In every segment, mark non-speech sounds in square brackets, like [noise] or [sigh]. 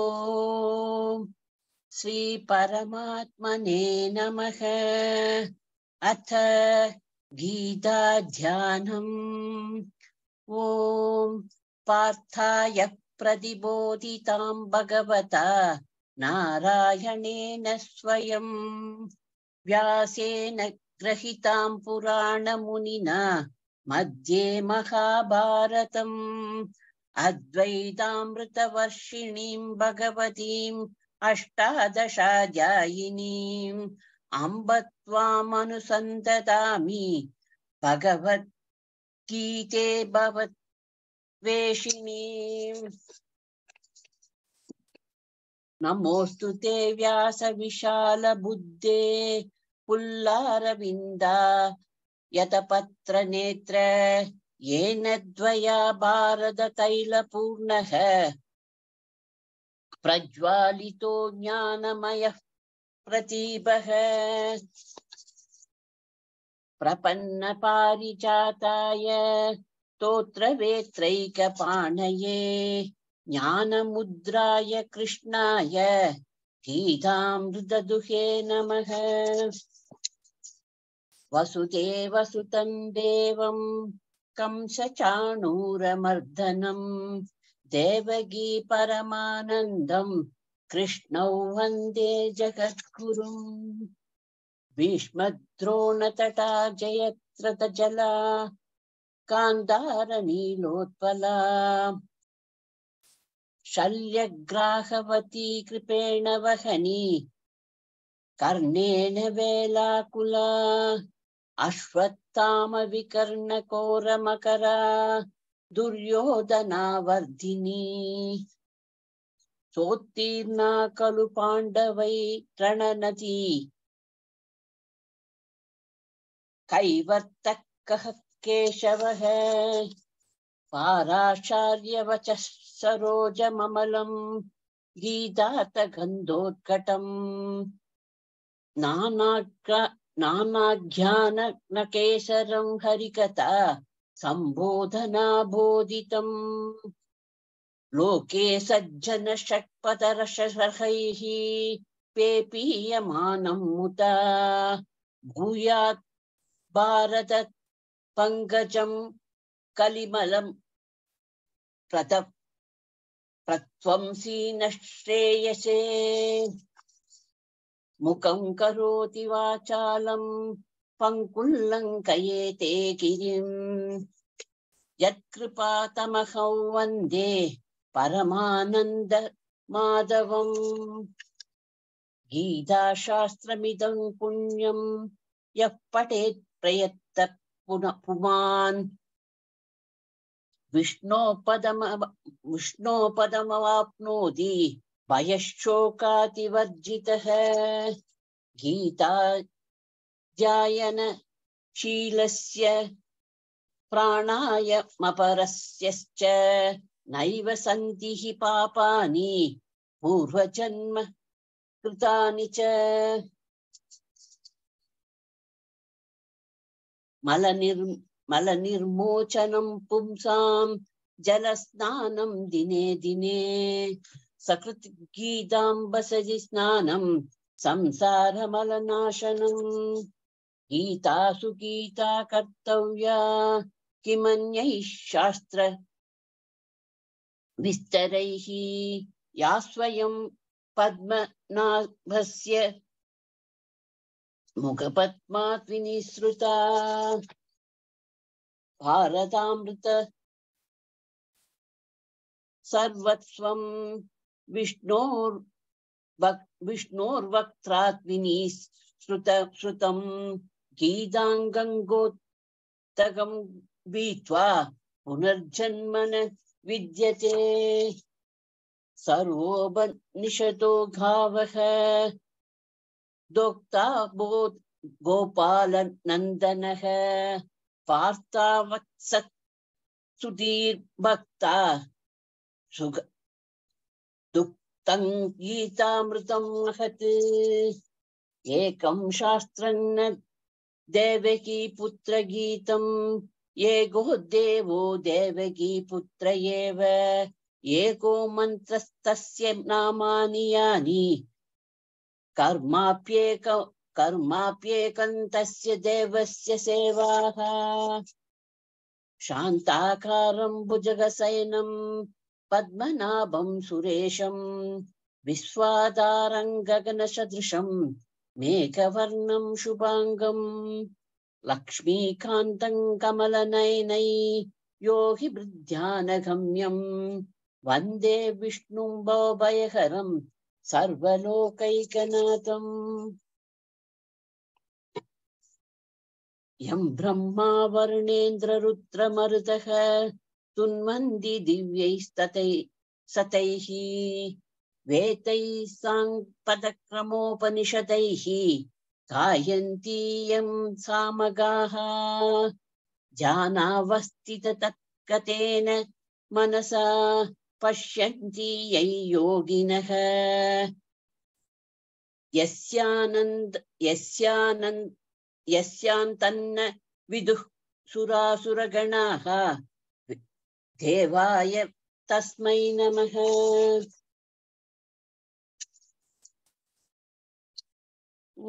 ஓம் ஸ்ரீ பரமாத்மனே நமக அத்த கீதா தியானம் ஓம் பார்த்தாய பிரதிபோதிதாம் பகவதா நாராயணேன ஸ்வயம் व्यासेन ग्रहीतां पुराणमुनिना मध्ये महाभारतम् अद्वैतामृतवर्षिणीं भगवतीम् अष्टादशाध्यायिनीम् अम्ब त्वामनुसन्ततामि भगवद्गीते भवद्वेषिणीम् नमोऽस्तु ते व्यासविशालबुद्धे पुल्लारविन्दा यतपत्रनेत्र येन द्वया भारततैलपूर्णः प्रज्वालितो ज्ञानमयः प्रतीपः प्रपन्नपारिजाताय स्तोत्रवेत्रैकपाणये ज्ञानमुद्राय कृष्णाय गीतामृतदुहे नमः वसुदेवसुतं देवं कंसचाणूरमर्दनम् देवगी परमानन्दम् कृष्णौ वन्दे जगद्गुरुम् भीष्मद्रोणतटा जयत्रतजला कान्दारनीलोत्पला शल्यग्राहवती कृपेण वहनी कर्णेन वेलाकुला अश्वत्थामविकर्णकोरमकरा दुर्योधनावर्धिनी सोत्तीर्णा खलु पाण्डवै रणनदी कैवर्तः कः केशवः पाराचार्यवचः सरोजममलम् गीदातगन्धोत्कटम् नानाग्र नामाख्यानकेसरं हरिकथा सम्बोधनाबोधितम् लोके सज्जनषट्पदरसर्हैः पेपीयमानं मुत भूयात् भारत पङ्कजं कलिमलं प्रत प्रत्वंसी न श्रेयसे मुखं करोति वाचालं पङ्कुल्लङ्कयेते गिरिम् यत्कृपातमहौ वन्दे परमानन्द माधवम् गीताशास्त्रमिदं पुण्यं यः पठेत् प्रयत्त पुन पुमान् विष्णोपदम विष्णोपदमवाप्नोति भयश्चोकातिवर्जितः गीताध्ययनशीलस्य प्राणायमपरस्यश्च नैव सन्ति हि पापानि पूर्वजन्म कृतानि च मलनिर् मलनिर्मोचनं पुंसां जलस्नानं दिने दिने सकृद्गीताम्बसजि स्नानं संसारमलनाशनम् गीतासु गीता कर्तव्या किमन्यैः शास्त्र विस्तरैः या स्वयं पद्मनाभस्य मुखपद्मात्विनिसृता भारतामृत सर्वस्वं विष्णोर् विष्णोर्वक्त्रात्मिनी श्रुत श्रुतं गीताङ्गङ्गोत्तकं पुनर्जन्मन विद्यते सर्वोपनिषदो घावः दोक्ता बोध गोपालनन्दनः वार्तावत्सत् सुधीर्भक्ता सुग तं महत् एकं शास्त्रन्न देवकी पुत्रगीतं ये गो देव देवकी पुत्र एको मन्त्रस्तस्य नामानि यानि कर्माप्येक देवस्य सेवाः शान्ताकारं பத்மநாபம் சுரேஷம் விஸ்வாதாரங்ககனசதிருஷம் மேகவர்ணம் சுபாங்கம் லக்ஷ்மீகாந்தம் கமலநயனை யோகி பிருத்தியானகம்யம் வந்தே விஷ்ணும் பவபயகரம் சர்வலோகைகநாதம் யம் பிரம்மா வருணேந்திர ருத்ரமருதக तुन्वन्ति दिव्यैस्ततै सतैः वेतैः साङ्पदक्रमोपनिषदैः गायन्तीयं सामगाः जानावस्थिततत्कतेन मनसा पश्यन्ति यै योगिनः यस्यानन्द यस्यानन् यस्यान्तन्न विदुः सुरासुरगणाः देवाय तस्मै नमः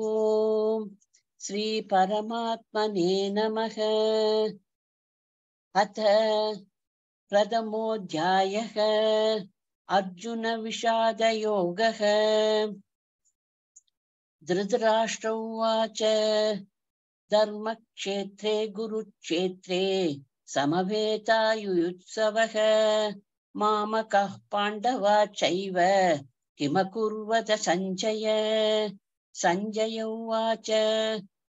ॐ श्रीपरमात्मने नमः अथ प्रथमोऽध्यायः अर्जुनविषादयोगः धृतराष्ट्र उवाच धर्मक्षेत्रे गुरुक्षेत्रे समवेतायुयुत्सवः मामकः पाण्डवा चैव किमकुर्वत सञ्जय सञ्जय उवाच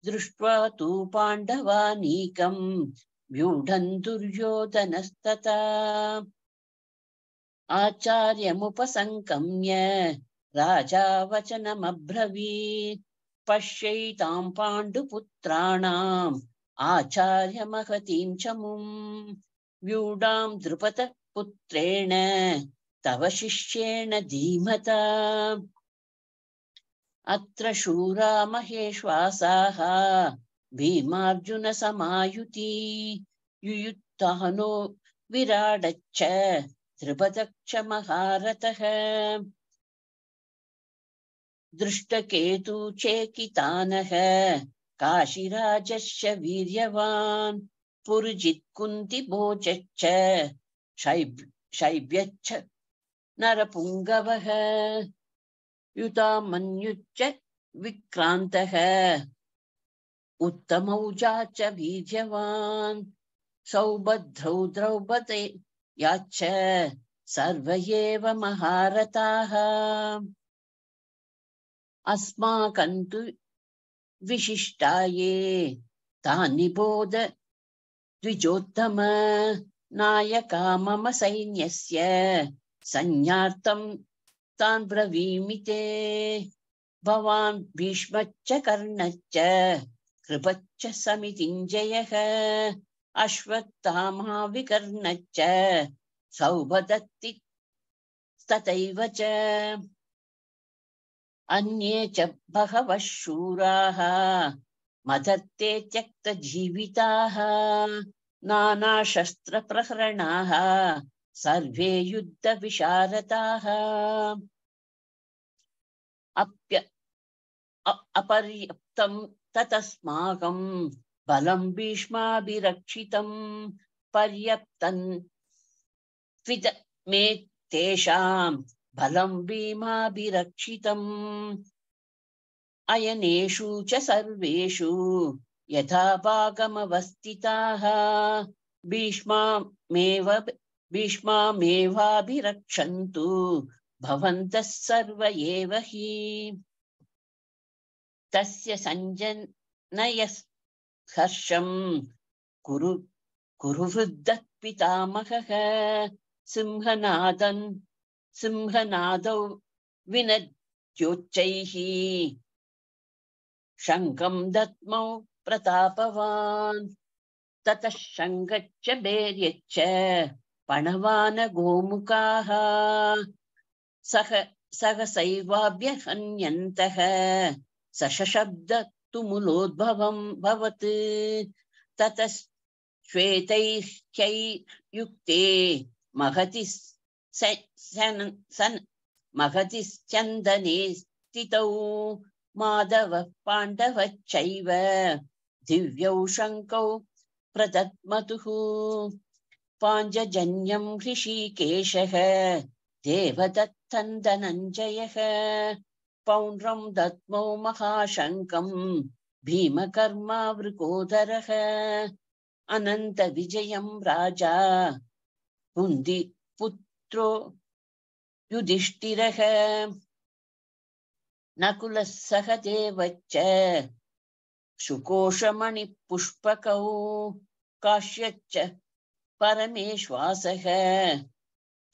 दृष्ट्वा तु पाण्डवानीकम् व्यूढम् दुर्योधनस्तथा आचार्यमुपसङ्गम्य राजा वचनमब्रवीत् पश्यैताम् पाण्डुपुत्राणाम् आचार्यमहतीं च मुं व्यूढां द्रुपदपुत्रेण तव शिष्येण धीमता अत्र शूरा महेश्वासाः भीमार्जुनसमायुती युयुत्तानो विराडच्च ध्रुपदक्ष महारथः दृष्टकेतु चेकितानः काशिराजस्य वीर्यवान् पुरुजित्कुन्तिभोजश्च शैब शैब्यच्छ नरपुङ्गवः युतामन्युच्च विक्रान्तः उत्तमौजा च वीर्यवान् सौभद्रौ द्रौपदे याच्च सर्व एव महारथाः अस्माकं तु विशिष्टाये तानि बोध द्विजोत्तम नायका मम सैन्यस्य संज्ञार्थं तान् ब्रवीमि ते भवान् भीष्मच्च कर्णच्च कृपच्च समितिञ्जयः अश्वत्थामाविकर्णच्च सौभदत्ति तथैव च अन्ये च बहवः शूराः मदत्ते त्यक्तजीविताः नानाशस्त्रप्रहरणाः सर्वे युद्धविशारदाः अप्य अपर्याप्तं ततस्माकं बलं भीष्माभिरक्षितं पर्याप्तं त्विद मे तेषां बलं भीमाभिरक्षितम् अयनेषु च सर्वेषु यथा भागमवस्थिताः हि तस्य सञ्जनयः कुरु कुरुवृद्धः सिंहनादन् सिंहनादौ विनद्युच्चैः शङ्खम् दत्मौ प्रतापवान् ततः शङ्खच्च बेर्यच्च पणवानगोमुखाः सह सहसैवाभ्यहन्यन्तः सशशब्दतुमुलोद्भवम् भवत् ततः श्वेतैह्यै युक्ते महति सन् महतिश्चन्दने स्थितौ माधवः पाण्डवश्चैव दिव्यौ शङ्कौ प्रदत्मतुः पाञ्जजन्यं हृषीकेशः देवदत्तन्दनञ्जयः पौण्ड्रं दत्मौ महाशङ्कं भीमकर्मा वृकोदरः अनन्तविजयं राजा पुन्दि पुत् पुत्रो युधिष्ठिरः नकुलः सह देवच्च शुकोशमणिपुष्पकौ काश्यच्च परमेश्वासः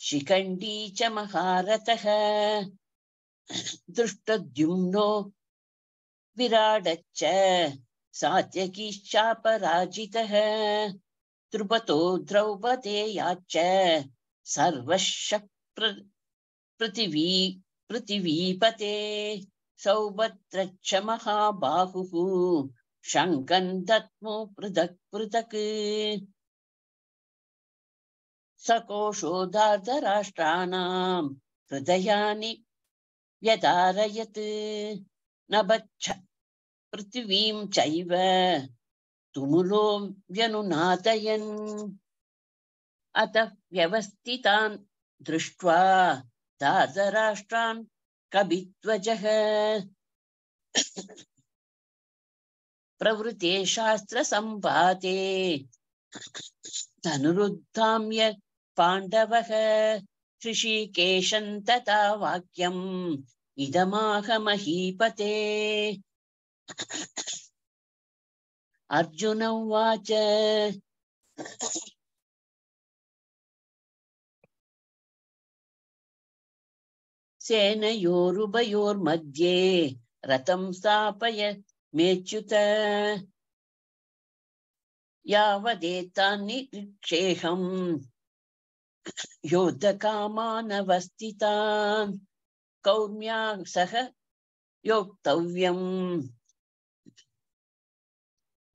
शिखण्डी च महारथः दृष्टद्युम्नो विराडच्च सात्यकीश्चापराजितः द्रुपतो द्रौपदेयाच्च सर्वशः पृथिवी पृथिवीपते सौभद्रच्छ महाबाहुः शङ्कम् दत्मो पृथक् पृथक् सकोशोदार्धराष्ट्राणाम् हृदयानि व्यधारयत् नभच्छ पृथिवीं चैव तुमुलो व्यनुनादयन् अतः व्यवस्थितान् दृष्ट्वा दासराष्ट्रान् कवित्वजः प्रवृते शास्त्रसम्पाते धनुरुद्धाम्य पाण्डवः ऋषिकेशं तथा वाक्यम् इदमाहमहीपते अर्जुन उवाच सेनयोरुभयोर्मध्ये रथं स्थापय मेच्युत यावदेतान्निरीक्षेऽहम् योद्धकामानवस्थितान् कौम्या सह योक्तव्यम्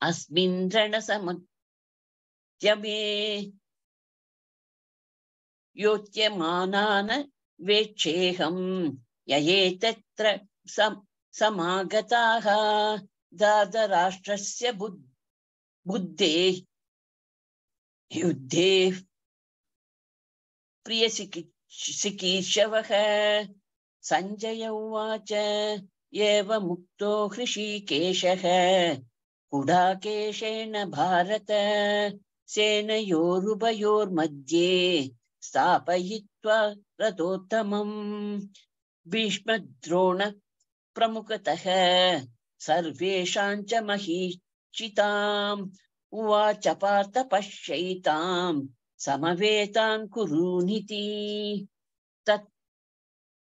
अस्मिन् रणसमुद्यमे योच्यमानान् वेक्षेऽहम् ययेतत्र समागताः दादराष्ट्रस्य बुद् बुद्धे युद्धे प्रियसिकीर्षवः सञ्जय उवाच एवमुक्तो हृषीकेशः कुडाकेशेन भारत सेनयोरुभयोर्मध्ये स्थापित दृष्ट्वा रथोत्तमम् भीष्मद्रोण प्रमुखतः सर्वेषां च महीक्षिताम् उवाच पार्थ पश्यैताम् समवेतां कुरूनिति तत्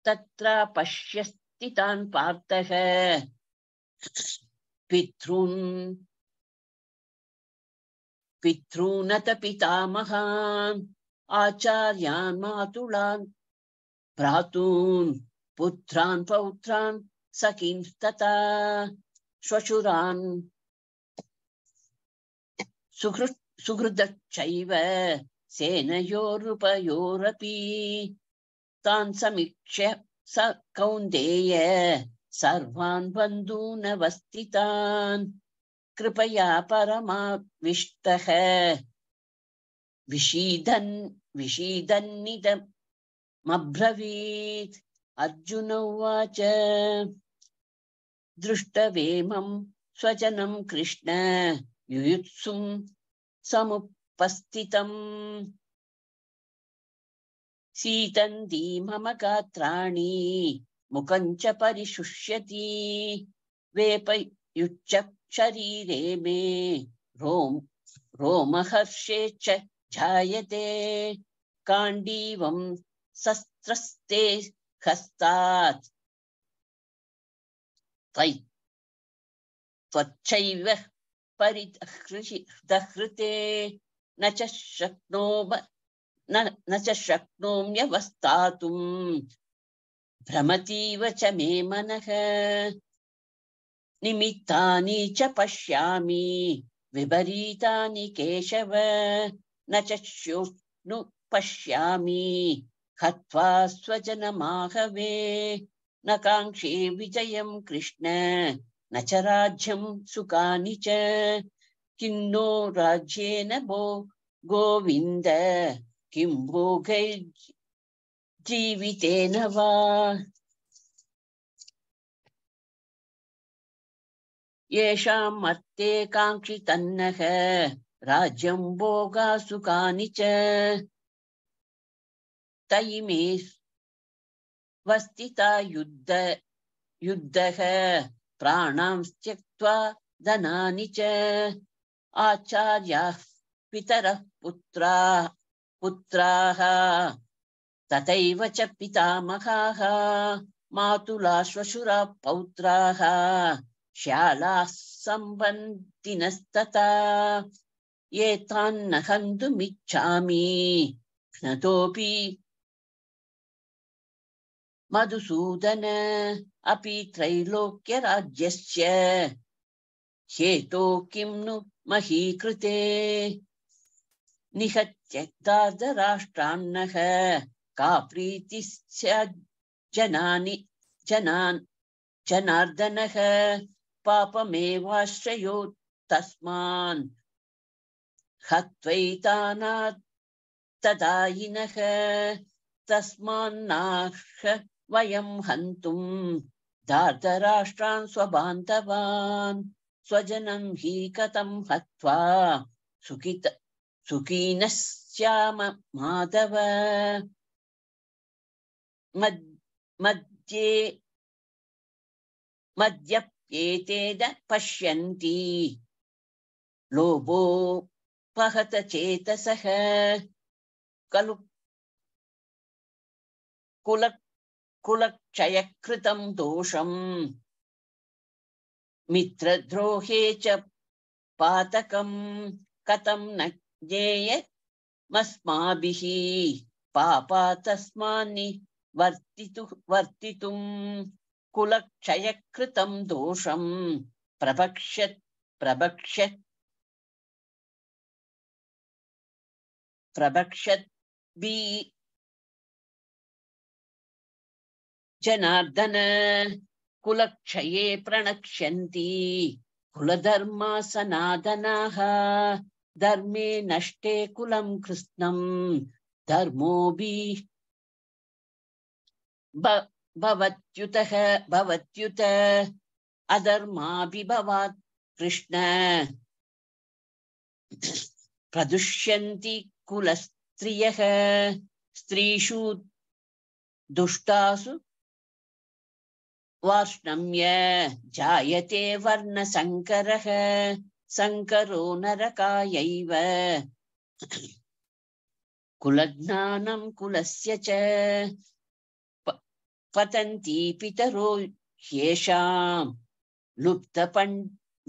तत्र पश्यस्ति तान् पार्थः पितॄन् पितॄनत पितामहान् आचार्यान् मातुलान् भ्रातून् पुत्रान् पौत्रान् सखींस्तथा श्वशुरान् सुहृ सुहृदश्चैव सेनयोरुपयोरपि तान् समीक्ष्य स कौन्देय सर्वान् बन्धूनवस्थितान् कृपया परमाविष्टः விஷீதன் விஷீதன்னிதமப்ரवीत् अर्जुन उवाच दृष्टवेमं स्वजनं कृष्ण युयुत्सुं समुपस्थितम् सीतन्ती मम गात्राणि मुखं च परिशुष्यति वेपयुच्च शरीरे मे रोम रोमहर्षे च जायते काण्डीवं शस्त्रस्ते हस्तात् त्वयि परिदहृते न च शक्नोम न च शक्नोम्यवस्थातुं भ्रमतीव च मे मनः निमित्तानि च पश्यामि विपरीतानि केशव न च श्योष्णु पश्यामि हत्वा स्वजनमाहवे न कांक्षे विजय कृष्ण न च राज्यम सुखानि च किन्नो राज्येन भो गोविन्द किं भोगैर्जीवितेन वा येषाम् अर्थे काङ्क्षितन्नः राज्यं भोगासुखानि च तयिमे युद्ध युद्धः प्राणां त्यक्त्वा धनानि च आचार्याः पितरः पुत्रा पुत्राः तथैव च पितामहाः मातुला श्वशुरा पौत्राः श्यालाः सम्बन्धिनस्तथा एतान्न हन्तुमिच्छामि नतोऽपि मधुसूदन अपि त्रैलोक्यराज्यस्य हेतो किं नु महीकृते निहत्यक्तार्धराष्ट्रान्नः का प्रीतिः जनानि जनान् जनार्दनः पापमेवाश्रयो तस्मान् ஹத்வைதானாத் ததாயினக தஸ்மான்னாஹ வயம் ஹந்தும் தார்தராஷ்டிரான் ஸ்வபாந்தவான் ஸ்வஜனம் ஹி கதம் ஹத்வா சுகித சுகீனஸ்யாம மாதவ மத் மத்யே மத்யப்யேதேத பஷ்யந்தி லோபோ பகதச்சேதசக खलु कुल कुलक्षयकृतं दोषम् मित्रद्रोहे च पातकं कथं न ज्ञेयमस्माभिः पापा तस्मान्नि वर्तितु वर्तितुं कुलक्षयकृतं दोषं प्रभक्ष्य प्रभक्ष्य प्रभक्षद्भि जनार्दन कुलक्षये प्रणक्ष्यन्ति कुलधर्मा सनातनाः धर्मे नष्टे कुलं कृत्स्नम् धर्मोऽपि भवत्युतः भवत्युत अधर्माभिभवात् कृष्ण प्रदुष्यन्ति कुलस्त्रियः स्त्रीषु दुष्टासु वार्ष्णम्य जायते वर्णसङ्करः सङ्करो नरकायैव कुलज्ञानं कुलस्य च पतन्ति पितरो ह्येषां लुप्तपण्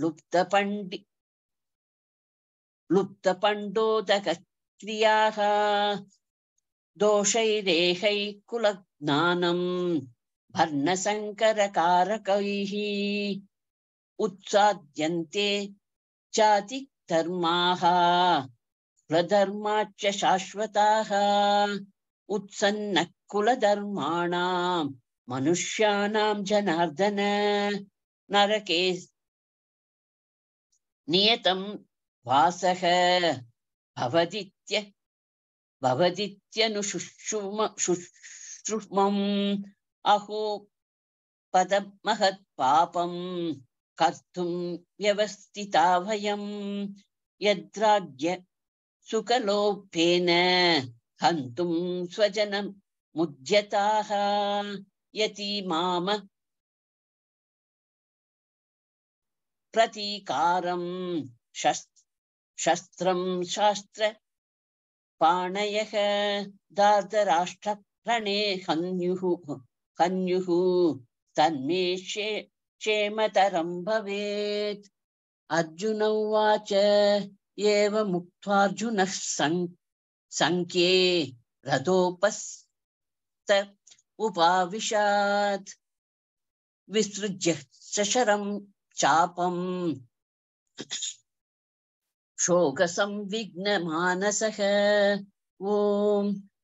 लुप्तपण्डि लुप्तपण्डोदक क्रियाः दोषैरेहैः कुलज्ञानम् भर्णसङ्करकारकैः उत्साद्यन्ते जातिधर्माः प्रधर्माच्च शाश्वताः उत्सन्नः कुलधर्माणाम् मनुष्याणां जनार्दन नरके नियतं वासः பவதித்ய பவதித்யனு சுஷும சுஷ்ருமம் அஹோ பதமகத் பாபம் கர்த்தும் வியவஸ்திதா வயம் யத்ராஜ்ய சுகலோபேன ஹந்தும் ஸ்வஜனம் முத்யதாக யதீமாம பிரதீகாரம் शस्त्रं शास्त्र पाणयः दातराष्ट्रप्रणे हन्युः हन्युः तन्मे क्षेमतरं भवेत् अर्जुन उवाच एव मुक्त्वार्जुनः सङ् सङ्ख्ये रथोपस्त उपाविशात् विसृज्य सशरं चापम् शोक संविघ्न शोकसंविघ्नमानसः ॐ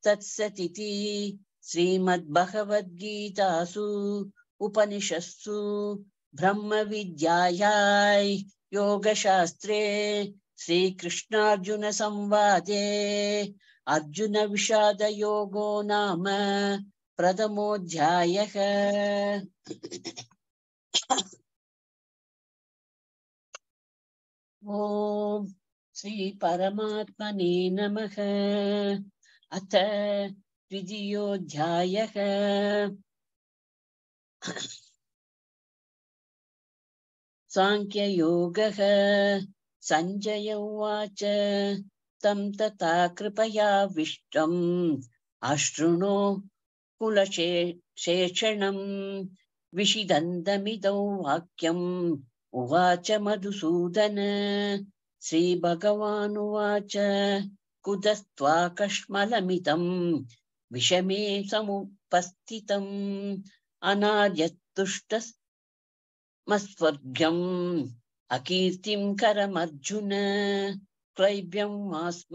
तत्सतिति श्रीमद्भगवद्गीतासु उपनिषत्सु ब्रह्मविद्यायाय योगशास्त्रे विषाद योगो नाम प्रथमोध्याय ओम श्रीपरमात्मने नमः अथ द्वितीयोऽध्यायः साङ्ख्ययोगः सञ्जय उवाच तं तथा कृपया विष्टम् अशृणो कुलशे शेषणम् विषिदन्तमिदौ वाक्यम् उवाच मधुसूदन श्रीभगवानुवाच कुतस्त्वाकश्मलमितम् विषमे समुपस्थितम् अनार्यतुष्टमस्वर्गम् अकीर्तिं करमर्जुन क्लैब्यं मास्म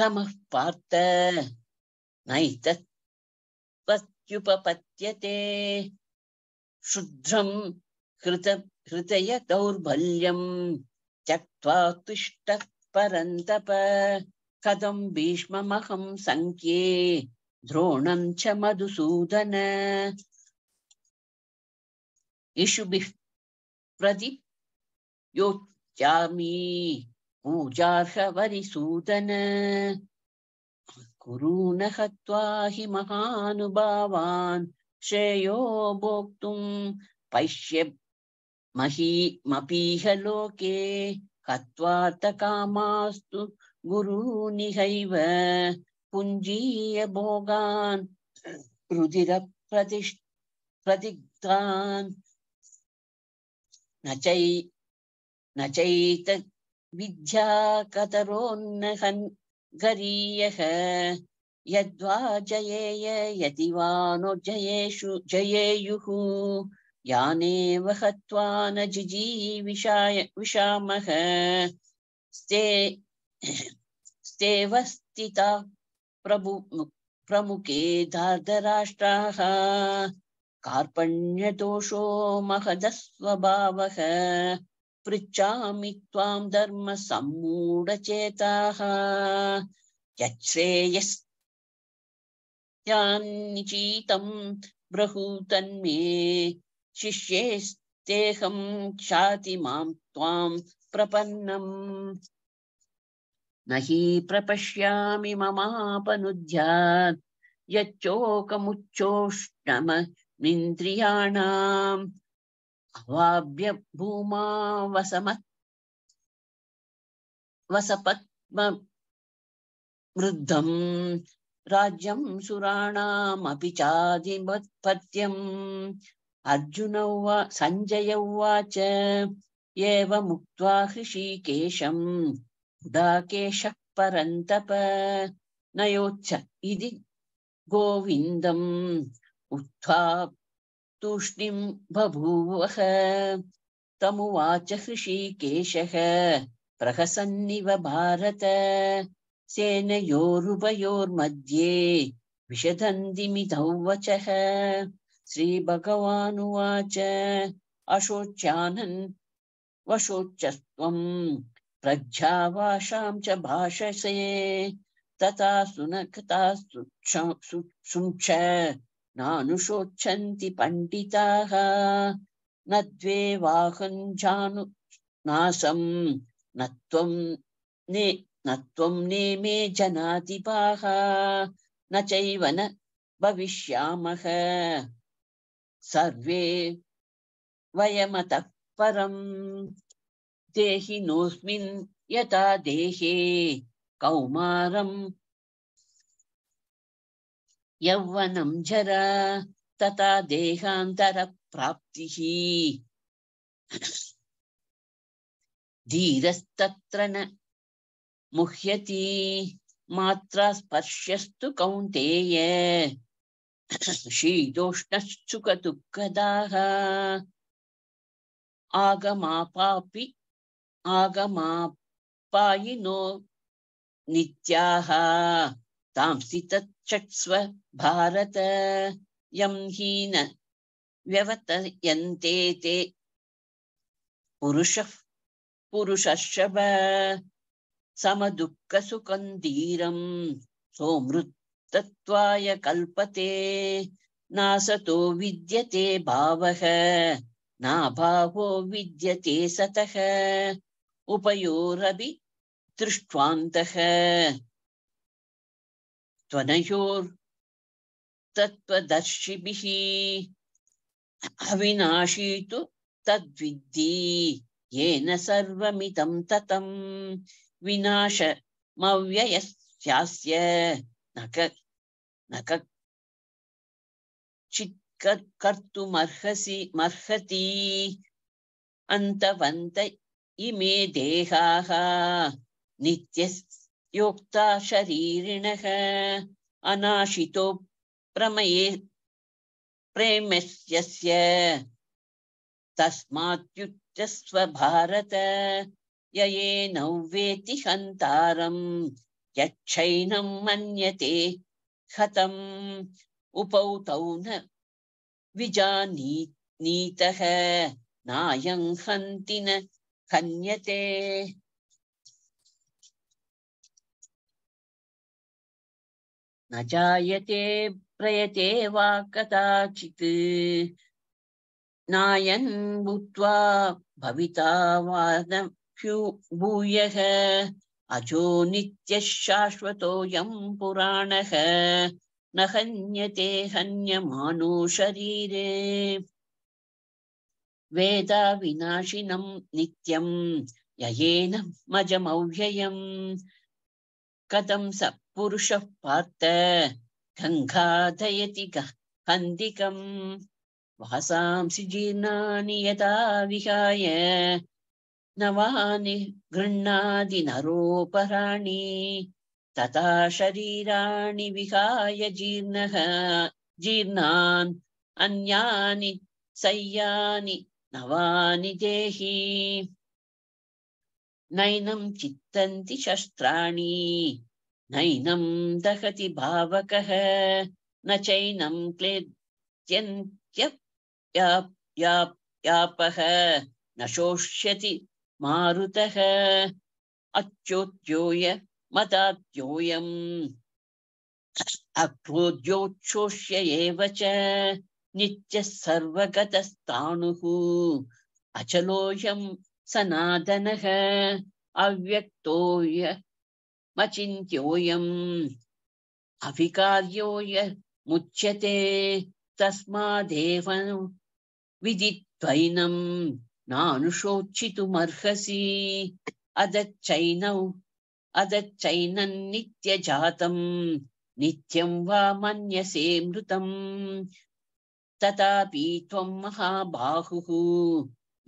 कमः पार्थ नैतत्त्वत्युपपद्यते शुद्रं हृत हृदयदौर्बल्यम् त्यक्त्वा तुष्टः परन्तप कथं भीष्ममहं सङ्ख्ये द्रोणं च मधुसूदन इषुभिः प्रति योच्यामि पूजार्हवरिसूदन कुरूण हत्वा हि महानुभावान् श्रेयो भोक्तुं पश्य महीमपीह लोके हत्वार्थ कामास्तु गुरूनिहैव पुञ्जीय भोगान् रुधिरप्रतिष्ठ प्रतिग्धान् न चै विद्या कतरोन्नहन् गरीयः यद्वा जयेय यति जयेषु जयेयुः यानेव हत्वा न जिजीविषाय विषामः स्ते स्तेव प्रभु प्रमुखे धार्धराष्ट्राः कार्पण्यदोषो महदस्वभावः पृच्छामि त्वां धर्मसम्मूढचेताः यच्छ्रेयस्यान्निचीतं ब्रहूतन्मे शिष्येस्तेहं क्षाति मां त्वां प्रपन्नम् न हि प्रपश्यामि ममापनुध्यात् यच्चोकमुच्चोष्णमिन्द्रियाणाम् अवाभ्य भूमा वसम वसपद्मवृद्धम् राज्यं सुराणामपि चाधिपत्यम् अर्जुनौवा सञ्जय उवाच एवमुक्त्वा हृषीकेशम् उदाकेशः परन्तप नयोच्च इति गोविन्दम् उत्था तूष्णीं बभूवः तमुवाच हृषीकेशः प्रहसन्निव भारत सेनयोरुभयोर्मध्ये विषदन्दिमिधौ वचः श्रीभगवानुवाच अशोच्यानन् वशोच्चस्त्वम् प्रज्ञावाशां च भाषसे तथा सुनकता सुक्ष नानुशोच्छन्ति पण्डिताः न द्वे न ने न त्वं नेमे जनाधिपाः न चैव न भविष्यामः सर्वे वयमतः देहि देहिनोऽस्मिन् यता देहे कौमारम यवनम जरा तथा प्राप्ति धीरस्तत्र न मुह्यति मात्रा स्पर्शस्तु कौन्तेय शीतोष्णश्चुकदुःखदाः आगमापापि आगमापायिनो नित्याः तांसि तच्छट्स्व भारत यं हीन व्यवतयन्ते ते पुरुषः पुरुषशव समदुःखसुकन्दीरं सोमृत् तत्वाय कल्पते नासतो विद्यते भावः नाभावो विद्यते सतः उभयोरपि दृष्ट्वान्तः त्वनयोर्तत्त्वदर्शिभिः अविनाशी तु तद्विद्धि येन सर्वमिदं ततं विनाशमव्ययस्यास्य Naka, naka chit kartu marhasi, marhati antavanta इमे देहाः नित्ययोक्ता शरीरिणः अनाशितो प्रमये प्रेमस्य भारत वेति हन्तारम् यच्छैनं मन्यते हतम् उपौतौ न विजानी नायं हन्ति न हन्यते न जायते प्रयते वा कदाचित् नायन् भूत्वा भविता वा न भूयः अजो नित्यः शाश्वतोऽयं पुराणः न हन्यते हन्यमानो शरीरे वेदाविनाशिनं नित्यं ययेन मजमव्ययम् कथं स पुरुषः पार्थ गङ्गाधयति हन्दिकम् वासांसि जीर्णानि यदा विहाय नवानि गृह्णादिनरोपराणि तथा शरीराणि विहाय जीर्णः जीर्णान् अन्यानि सय्यानि नवानि देहि नैनं चित्तन्ति शस्त्राणि नैनं दहति भावकः न चैनं क्लेद्यन्त्यप्यापः न शोष्यति மாருதக அச்சோத்யோய மதாத்யோயம் அக்ரோத்யோச்சோஷ்ய ஏவச்ச நித்திய சர்வகதஸ்தானுः அச்சலோயம் சனாதனக அவ்வக்தோய மச்சிந்தியோயம் அவிகாரியோய முச்சதே தஸ்மாதேவ விதித்வைனம் नानुशोचितुमर्हसि अदच्चैनौ अदच्चैनन्नित्यजातम् नित्यं वा मन्यसे मृतम् तथापि त्वं महाबाहुः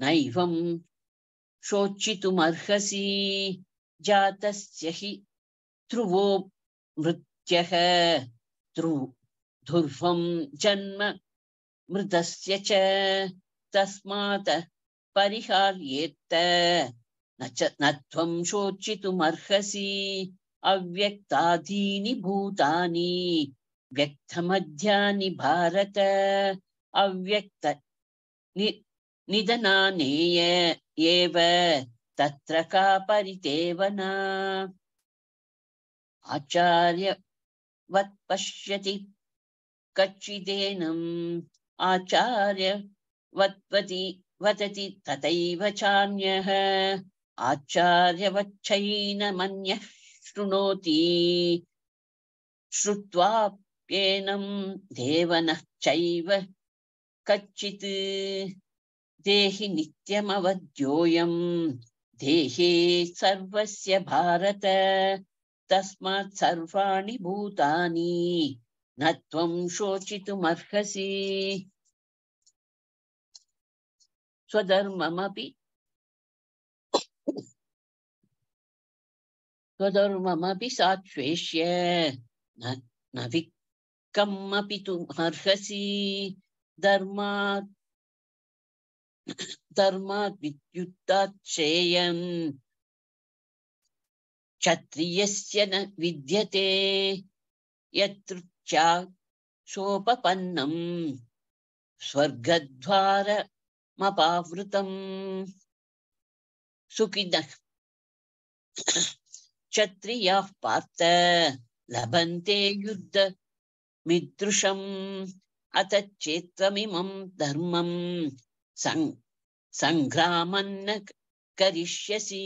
नैवं शोचितुमर्हसि जातस्य हि ध्रुवो मृत्यः ध्रुव ध्रुवं जन्म मृतस्य च परिहार्येत्त न च न त्वं अव्यक्तादीनि भूतानि व्यक्तमध्यानि भारत अव्यक्त नि, निधनानेय एव तत्र का परिदेवना आचार्यवत् पश्यति कच्चिदेनम् आचार्यवत्वति वदति तथैव चान्यः आचार्यवच्छैनमन्यः शृणोति श्रुत्वाप्येनं देवनः चैव कच्चित् देहि नित्यमवद्योऽयम् देहे सर्वस्य भारत तस्मात् सर्वाणि भूतानि न त्वं शोचितुमर्हसि स्वधर्ममपि स्वधर्ममपि सात्वेष्य न विकमपि तुमर्हसि धर्मात् धर्मात् विद्युत्तात् श्रेयम् क्षत्रियस्य न विद्यते सोपपन्नम् स्वर्गद्वार मपावृतम् सुखिनः क्षत्रियाः पार्थ लभन्ते युद्धमिदृशम् अथ चेत्त्वमिमम् धर्मम् सङ् सङ्ग्रामन्न करिष्यसि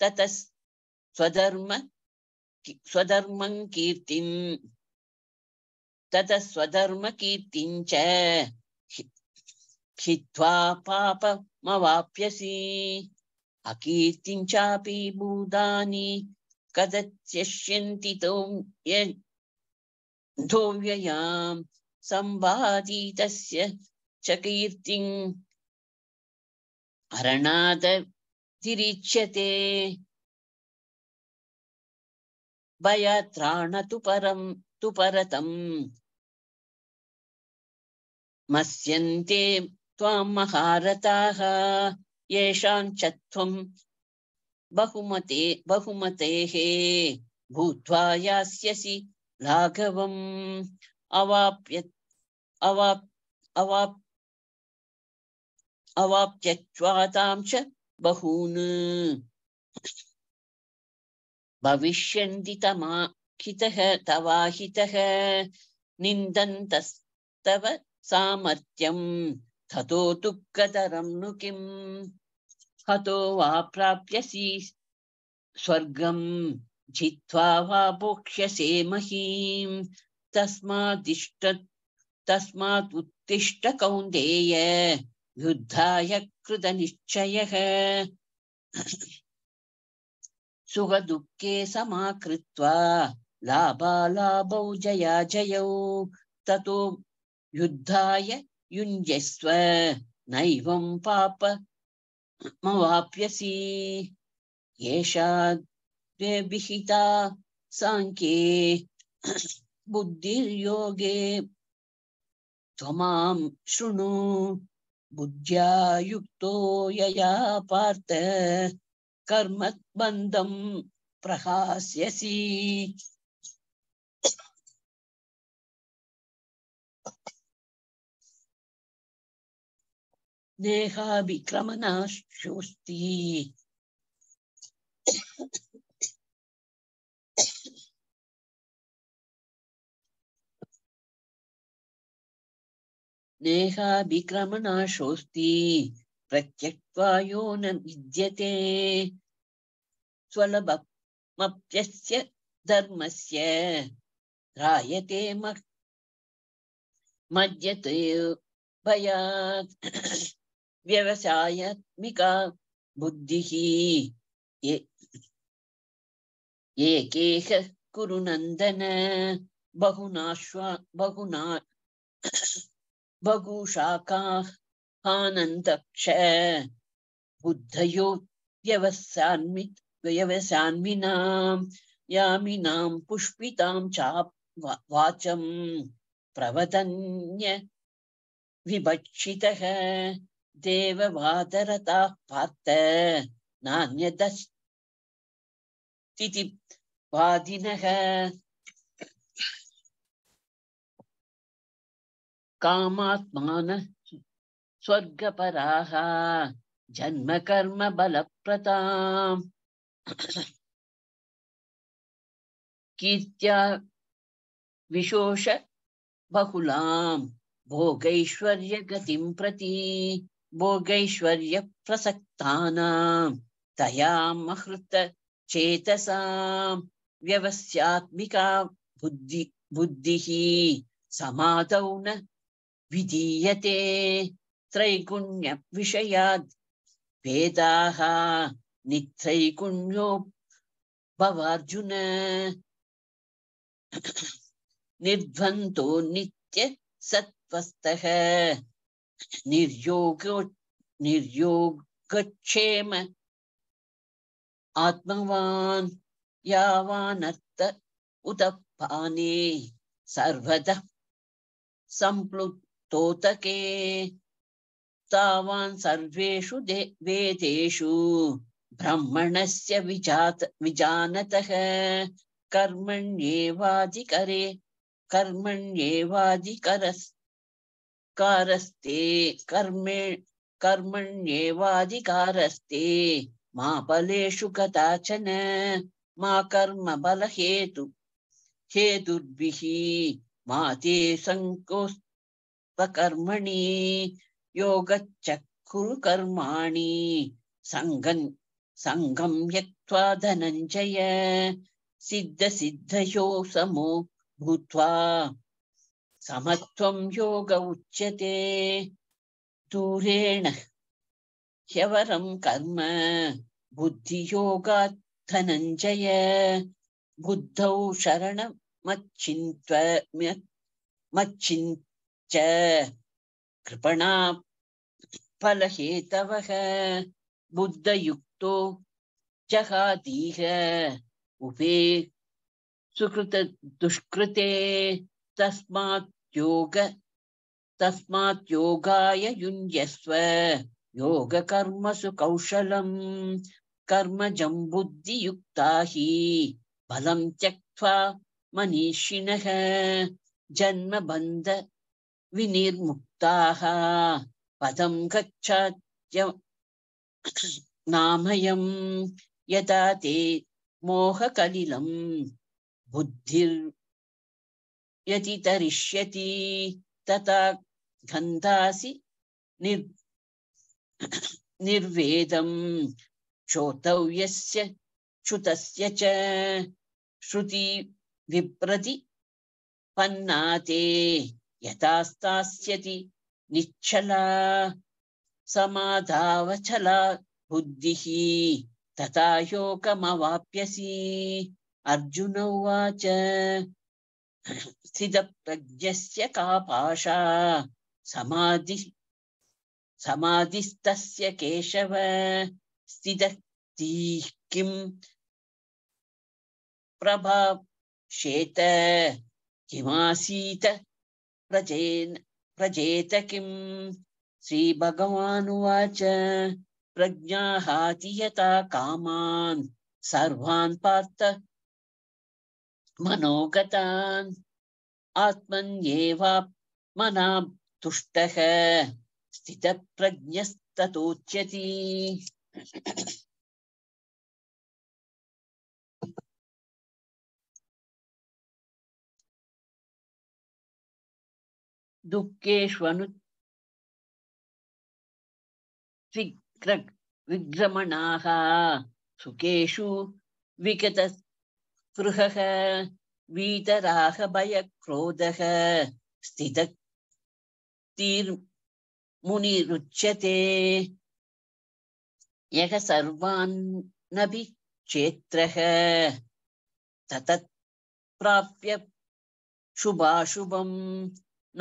ततः स्वधर्म स्वधर्मं कीर्तिम् ततः स्वधर्मकीर्तिम् च क्षित्वा पापमवाप्यसि अकीर्ति चापि भूतानि कदच्यष्यन्ति धोव्ययां सम्भाति तस्य च परं तु परतम् मस्यन्ते त्वां महारथाः येषां च त्वं बहुमते बहुमतेः भूत्वा यास्यसि लाघवम् अवाप्य अवाप् अवाप् अवाप्यच्वातां च बहून् भविष्यन्ति तवाहितः निन्दन्तस्तव सामर्थ्यम् ततो दुःखतरं नु किम् हतो वा प्राप्यसि स्वर्गं जित्वा वा भोक्ष्यसे महीम् तस्मादिष्ट तस्मात् उत्तिष्ठ कौन्देय युद्धाय कृतनिश्चयः सुखदुःखे समाकृत्वा लाभालाभौ जया जयौ ततो युद्धाय युञ्जस्व नैवं पापमवाप्यसि एषा द्वेभिहिता साङ्ख्ये बुद्धिर्योगे त्वमां शृणु बुद्ध्या युक्तो यया पार्थ कर्मबन्धं प्रहास्यसि देहाभिक्रमणाश्योऽस्ति देहाभिक्रमणाशोऽस्ति प्रत्यक्त्वा न विद्यते स्वलभमप्यस्य धर्मस्य रायते मज्यते भयात् व्यवसायात्मिका बुद्धि एक कुरु बहुनाश्वा बहुना बहुशाखानन्दक्ष बुद्धयो व्यवसान्मि व्यवसान्मिनां यामिनां पुष्पितां चाप् प्रवदन्य विभक्षितः देववादरताः पार्थ नान्यदस्तिति वादिनः कामात्मान स्वर्गपराः जन्मकर्मबलप्रताम् कीर्त्या विशोष बहुलाम भोगैश्वर्य भोगैश्वर्यगतिं प्रति भोगैश्वर्य भोगैश्वर्यप्रसक्तानां तयामहृत चेतसां व्यवस्यात्मिका बुद्धि बुद्धिः समाधौ न विधीयते त्रैगुण्यविषयाद् भेदाः नित्रैगुण्यो भवार्जुन निर्ध्वन्तो नित्य सत्त्वस्तः निर्योग निर्योगक्षेम आत्मवान् यावानर्थ उत पाने सर्वतः सम्प्लुतोतके तावान् सर्वेषु वेदेषु ब्रह्मणस्य विजात विजानतः कर्मण्येवाधिकरे कर्मण्येवाधिकरस्य अधिकारस्ते कर्मे कर्मण्येवाधिकारस्ते मा बलेषु कदाचन मा कर्म बल हेतु हेतुर्भिः मा ते सङ्कोस्तकर्मणि योगच्चक्षुरु कर्माणि सङ्गम् सङ्गं यक्त्वा धनञ्जय सिद्धयो समो भूत्वा சமத்துவம் யோக உச்சதே தூரேண ஹவரம் கர்ம புத்தி யோகா தனஞ்சய புத்தௌ சரண மச்சிந்த்வ மச்சிஞ்ச கிருபணா பலஹேதவக புத்தயுக்தோ ஜகாதீக உபே சுகிருத துஷ்கிருதே தஸ்மாத் யோகாய யுஞ்சஸ்வ யோக கர்மசு கௌஷலம் கர்மஜம் புத்தி யுக்தாஹி பலம் தியக்வா மனிஷினக ஜன்மபந்த விநிர்முக்தாக பதம் கச்சாத்ய நாமயம் யதா தே மோககலிலம் புத்திர் व्यतितरिष्यति तथा गन्धासि निर् निर्वेदं श्रोतव्यस्य श्रुतस्य च श्रुति विप्रति पन्नाते यथास्तास्यति निश्चला समाधावचला बुद्धिः तथा योगमवाप्यसि अर्जुन उवाच स्थितप्रज्ञस्य का भाषा समाधि समाधिस्तस्य केशव स्थितः प्रभा प्रभाषेत किमासीत प्रजेन प्रजेत किं श्रीभगवानुवाच प्रज्ञा हाति यथा सर्वान् पार्थ मनोगतान् आत्मन्येवात्मना तुष्टः स्थितप्रज्ञस्ततोच्यति दुःखेष्वनु विग्रमणाः सुखेषु विगतस् स्पृहः वीतराहभयक्रोधः स्थितमुनिरुच्यते यः सर्वान्नपि क्षेत्रः ततत् प्राप्य शुभाशुभं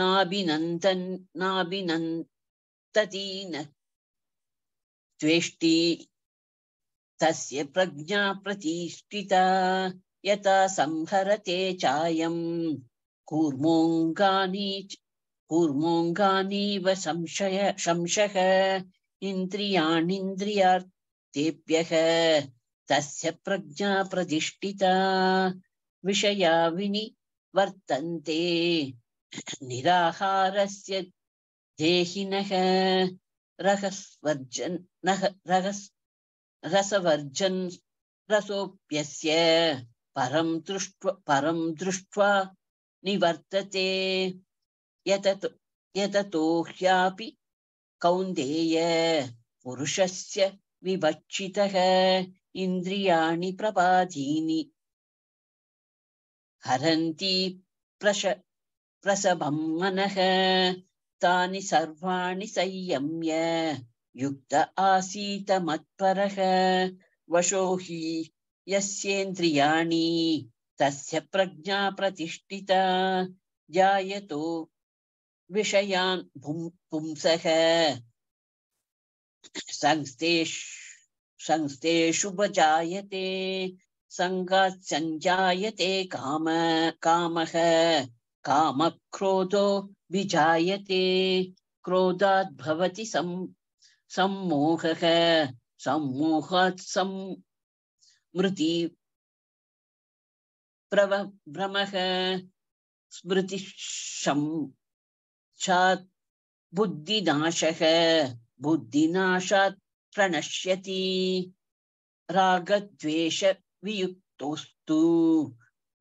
नाभिनन्दन् नाभिनन्दति न त्वेष्टि तस्य प्रज्ञा प्रतिष्ठिता यथा संहरते चायम् कूर्मोऽङ्गानि कूर्मोऽङ्गानीव संशय संशः इन्द्रियाणीन्द्रियार्थेभ्यः तस्य प्रज्ञा प्रतिष्ठिता विषया विनिवर्तन्ते निराहारस्य देहिनः रहस्वर्जन् रहस् रसवर्जन् रसोऽप्यस्य परं दृष्ट्वा परं दृष्ट्वा निवर्तते यततो यततो ह्यापि कौन्देय पुरुषस्य विवक्षितः इन्द्रियाणि प्रपाधीनि हरन्ति प्रश प्रसभं मनः तानि सर्वाणि संयम्य युक्त आसीत मत्परः वशो हि यस्येन्द्रियाणि तस्य प्रज्ञा प्रतिष्ठिता जायतो विषयान् पुंसः संस्तेष् जायते सङ्गात् सञ्जायते काम कामः कामक्रोधो विजायते क्रोधात् भवति सम् सम्मोहः सम्मोहात् सम् स्मृति प्रव भ्रमः स्मृतिशं छात् बुद्धिनाशः बुद्धिनाशात् प्रणश्यति रागद्वेषवियुक्तोऽस्तु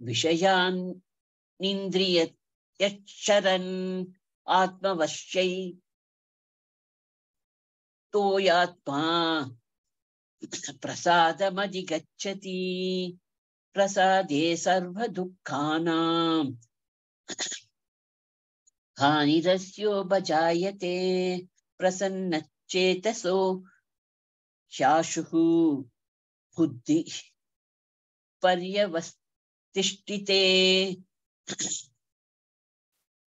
विषयान् निन्द्रिय यच्छरन् आत्मवश्यै तोयात्मा प्रसादमधिगच्छति प्रसादे सर्वदुःखानाम् हानिरस्योपजायते प्रसन्नचेतसो शाशुः बुद्धि पर्यवस्तिष्ठिते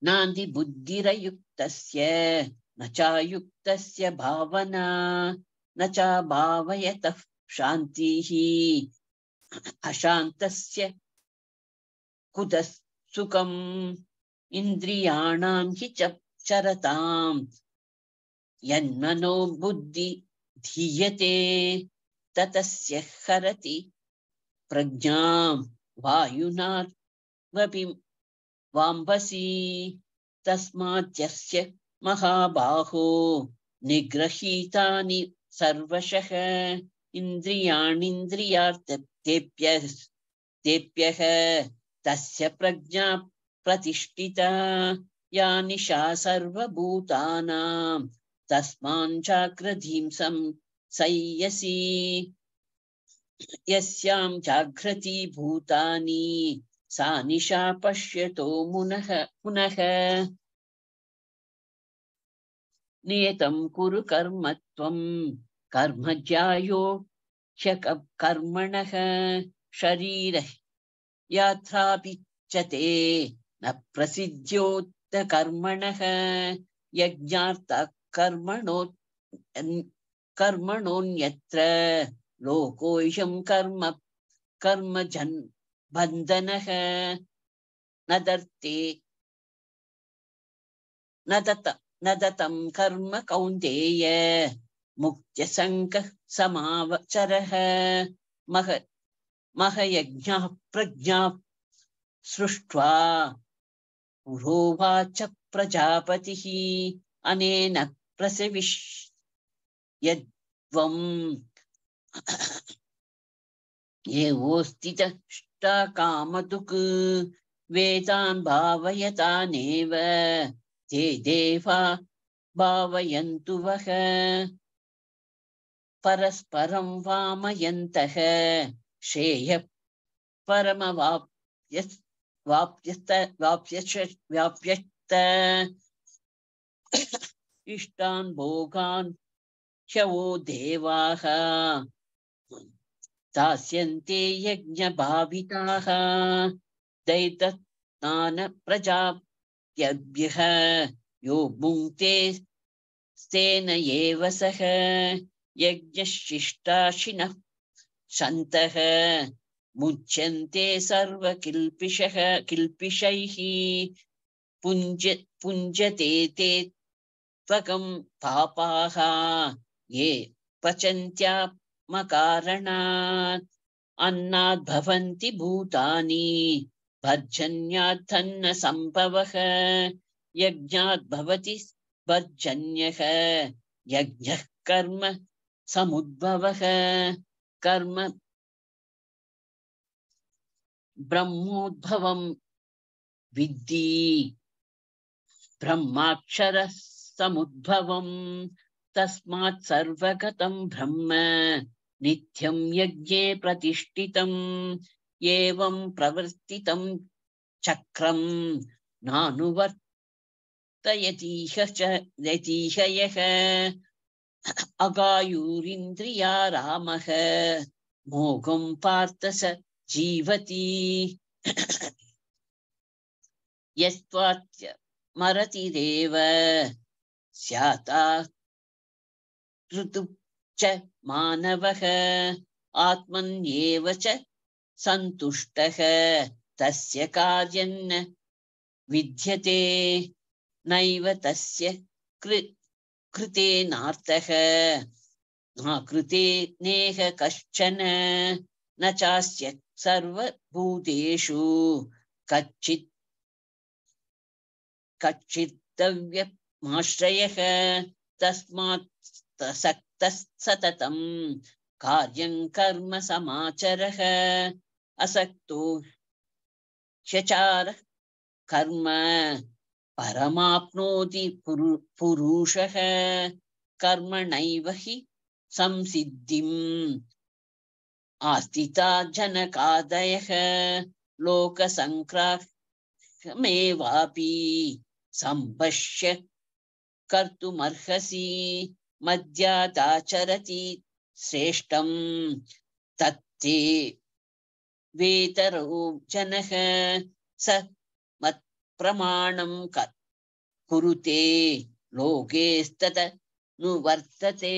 नान्दिबुद्धिरयुक्तस्य न चायुक्तस्य भावना न च भावयतः शान्तिः अशान्तस्य कुतः सुखम् इन्द्रियाणां हि च चरताम् यन्मनो बुद्धि धीयते ततस्य हरति प्रज्ञां वायुनार्वपि वाम्बसि तस्मात् महाबाहो निगृहीतानि सर्वशः इन्द्रियाणीन्द्रियार्थेभ्यः तस्य प्रज्ञा प्रतिष्ठिता या निशा सर्वभूतानां तस्मान् चाग्रधीं सं संयसि यस्यां जाग्रति भूतानि सा निशा पश्यतो मुनः पुनः नियतं कुरु कर्म त्वं कर्मज्यायो च कर्मणः शरीरः यात्रापि च ते न प्रसिद्ध्योत्तकर्मणः यज्ञार्थ कर्मणो कर्मणोऽन्यत्र लोकोऽयं कर्म कर्म जन न नदर्ते न नदतम कर्म कौंतेय मुक्त मुक्त्यसङ्गः समावचर मह महयज्ञ प्रज्ञा सृष्ट्वा पुरोवाच प्रजापति अनेन प्रसविष् यद्वम् एवोऽस्तितष्टा कामतुक् वेदान् भावयतानेव ते देवा भावयन्तु वः परस्परं वामयन्तः श्रेय परमवाप्य वाप्यस्त वाप्यश्च व्याप्यश्च इष्टान् भोगान् च देवाः दास्यन्ते यज्ञभाविताः दैतस्नानप्रजा यो भुङ्क्ते तेन एव सः यज्ञशिष्टाशिनः सन्तः मुच्यन्ते सर्वकिल्पिषः किल्पिषैः पुञ्ज पुञ्जते ते त्वकं पापाः ये पचन्त्यात्मकारणात् अन्नाद्भवन्ति भूतानि भर्जन्यात्थन्न सम्भवः यज्ञात् भवति भर्जन्यः कर्म समुद्भवः कर्म ब्रह्मोद्भवं विद्धि ब्रह्माक्षरः समुद्भवं तस्मात् ब्रह्म नित्यं यज्ञे प्रतिष्ठितं ఏవం ప్రవర్తితం చక్రం నానువర్తయతీహ యతీహయ అగాయూరింద్రియా రామ మోగం పార్థ స జీవతి యస్వాత్య మరతిరేవ స్యాతా ఋతు చ మానవ ఆత్మన్యేవ చ सन्तुष्टः तस्य कार्यं न विद्यते नैव तस्य कृ कृतेनार्थः न कृते नेह कश्चन न चास्य सर्वभूतेषु कच्चित् कच्चित्तव्यमाश्रयः तस्मात् सततं कार्यं कर्म समाचरः असक्तो चचार कर्म परमाप्नोति पुरुषः कर्मणैव हि संसिद्धिम् आस्थिता जनकादयः लोकसङ्क्रामेवापि सम्पश्य कर्तुमर्हसि मद्याताचरति श्रेष्ठं तत्ते वेतरोब्जनः स मत्प्रमाणं कुरुते लोकेस्तत नुवर्तते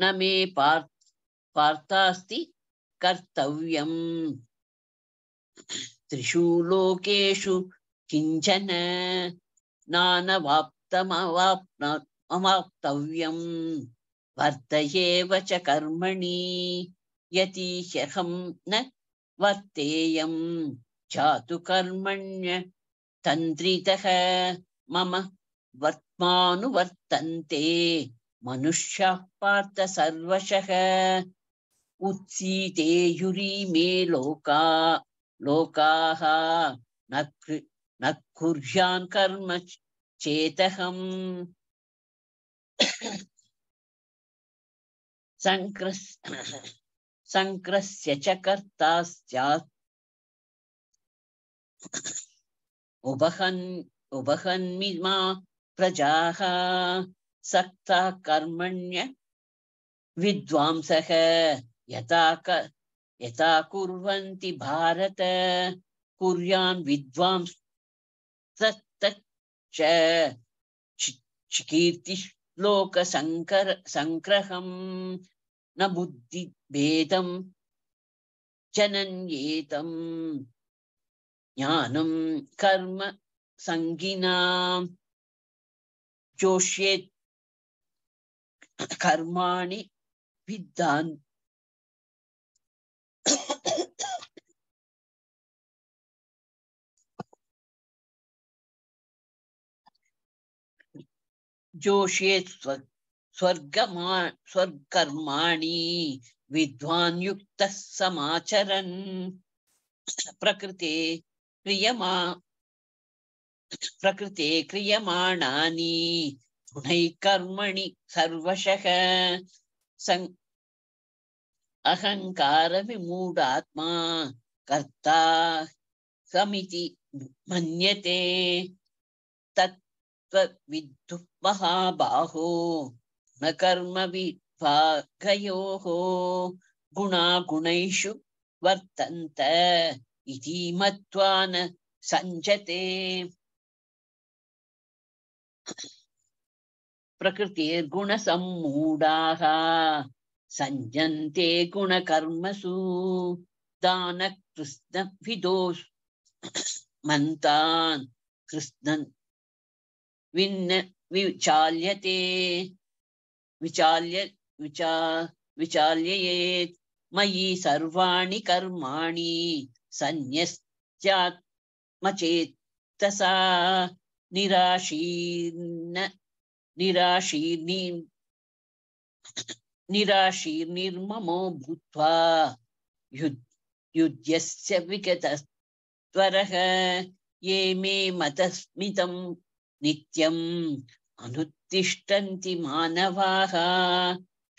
न मे पार् पार्थास्ति कर्तव्यम् त्रिषु लोकेषु किञ्चन नानवाप्तमवाप्न अमाप्तव्यम् वर्तयेव च कर्मणि यतिह्यहं न वर्तेयं जातु कर्मण्य तन्त्रितः मम वर्त्मानुवर्तन्ते मनुष्याः पार्थ सर्वशः उत्सीते युरी मे लोका लोकाः न कुर्यान् कर्म चेतहम् सङ्कृस् च कर्ता स्यात् उभहन् प्रजाः सक्ता कर्मण्य विद्वांसः यथा क यथा कुर्वन्ति भारत कुर्यान् विद्वांस तत्तच्च चिकीर्तिश्लोकसङ्कर सङ्ग्रहम् न बुद्धि बुद्धिभेदं जनन्येतं ज्ञानम कर्म सङ्गिनां जोशे कर्माणि विद्धान् जोष्येत् स्वर्गमा स्वर्गकर्माणि विद्वान् समाचरन् प्रकृते क्रियमा प्रकृते क्रियमाणानि गुणैः कर्मणि सर्वशः सं अहङ्कारविमूढात्मा कर्ता समिति मन्यते तत्त्वविद्युः महाबाहो न कर्मविभागयोः गुणागुणैषु वर्तन्त इति मत्वा न सञ्जते प्रकृतिर्गुणसम्मूढाः सञ्जन्ते गुणकर्मसु दानकृष्णविदो मन्तान् कृष्णन् विन्न विचाल्यते विचाल्य विचा विचाल्य मयि सर्वाणि कर्माणि सन्न्यस्त्यात्मचेतसा निराशीर्न निराशीर्नि निराशीर्निर्ममो भूत्वा युद्ध युध्यस्य विगतस्त्वरः ये मे मतस्मितं नित्यं अनुत्तिष्ठन्ति मानवाः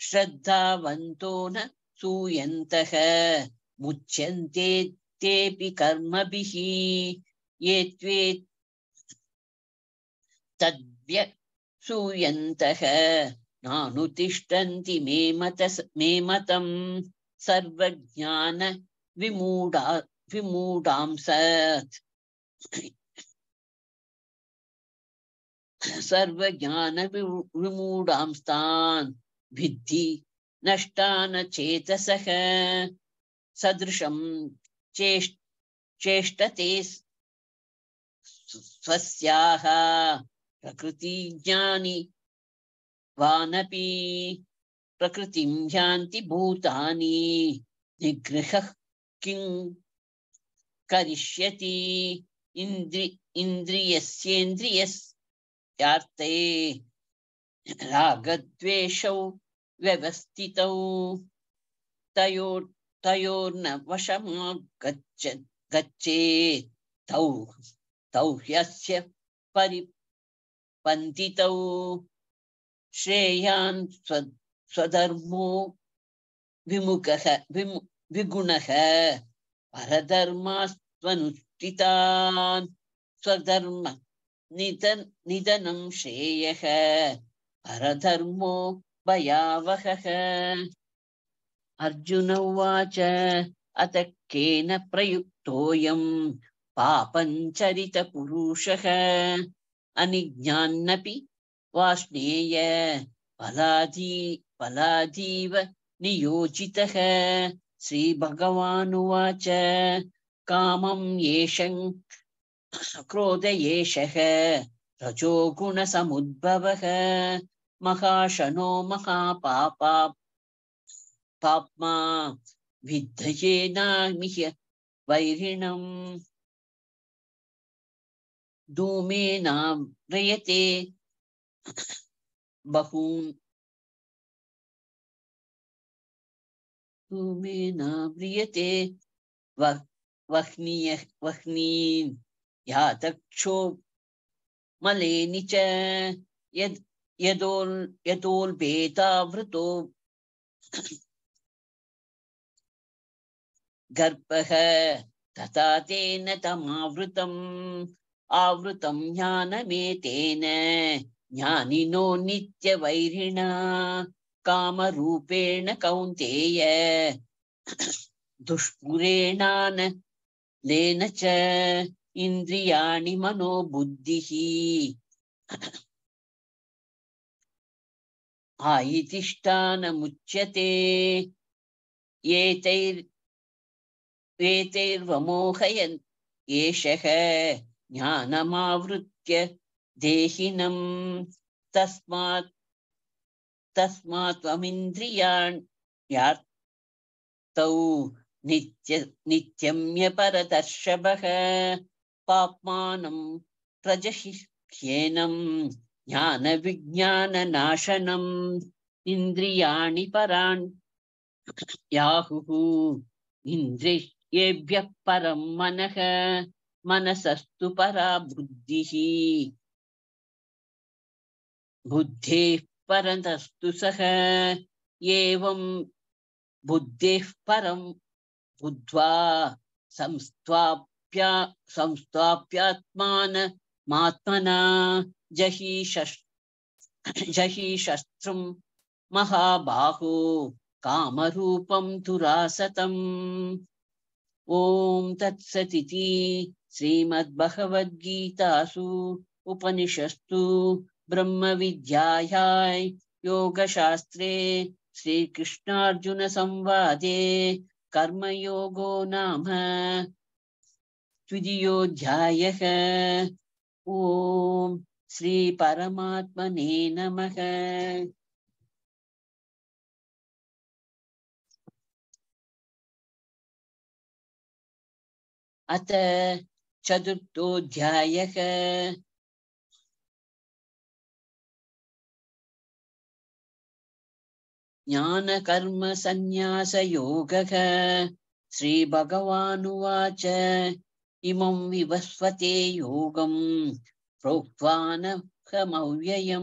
श्रद्धावन्तो न सूयन्तः मुच्यन्ते तेऽपि कर्मभिः ये त्वे तद्व्य सूयन्तः नानुतिष्ठन्ति मे मत मे मतम् सर्वज्ञानविमूढा विमूढां सत् विमूढ़ भिद्धि नष्टान चेतसः सदृशं चेष् चेष्टते स्वस्याः प्रकृतिज्ञानि वानपि प्रकृतिं यान्ति भूतानि निग्रहः किं करिष्यति इन्द्रि इन्द्रियस्येन्द्रियस् यार्ते रागद्वेषौ व्यवस्थितौ तयोर्न तौ ह्यस्य श्रेयान् स्व स्वधर्मो विमुखः विमु विगुणः परधर्मास्त्वनुष्ठितान् நிதன் நிதனம் ஸ்ரேயக பரதர்மோ பயாவக அர்ஜுன உவாச்ச அத கேன பிரயுக்தோயம் பாபஞ்சரித புருஷக அனிஜான்னபி வாஷ்ணேய பலாதி பலாதீவ நியோஜிதக ஸ்ரீபகவானுவாச்ச காமம் ஏஷங் क्रोध एषः रजोगुणसमुद्भवः महाशनो महापापा पाप्मा विद्धयेनामिह्य वैरिणम् धूमेनां रयते बहून् धूमेनां म्रियते वह्नीय वह्नीन् ह्याचक्षुमलिनि च यद् यदोल् यदोल्बेतावृतो गर्भः तथा तेन तमावृतम् आवृतं ज्ञानमेतेन ज्ञानिनो नित्यवैरिणा कामरूपेण कौन्तेय दुष्पुरेणान लेन च இந்திரியாணி மனோ புத்திஹி ஆயிதிஷ்டானமுச்சதே ஏதைர் ஏதைர்வமோகயன் ஏஷக ஞானமாவிருத்திய தேகினம் தஸ்மாத் தஸ்மாத் त्वमिन्द्रियान् यार्तौ नित्य नित्यम्यपरदर्शभः पाप्मानं प्रजहिष्येनं ज्ञानविज्ञाननाशनम् इन्द्रियाणि परान् याहुः इन्द्रियेभ्यः परं मनः मनसस्तु परा बुद्धिः बुद्धेः परन्तस्तु सः एवं बुद्धेः परं बुद्ध्वा संस्त्वा संस्थाप्य संस्थाप्यात्मान मात्मना जहि जहि महाबाहो कामरूपं दुरासतम् ॐ तत्सतिति श्रीमद्भगवद्गीतासु उपनिषस्तु ब्रह्मविद्यायाय योगशास्त्रे श्रीकृष्णार्जुनसंवादे कर्मयोगो नाम ओम श्री परमात्मने नमः अत चतुर्थ्याय ज्ञान कर्म संन्यास योग श्री श्रीभगवानुवाच इमं विवस्वते योगं प्रोक्त्वानहमव्ययम्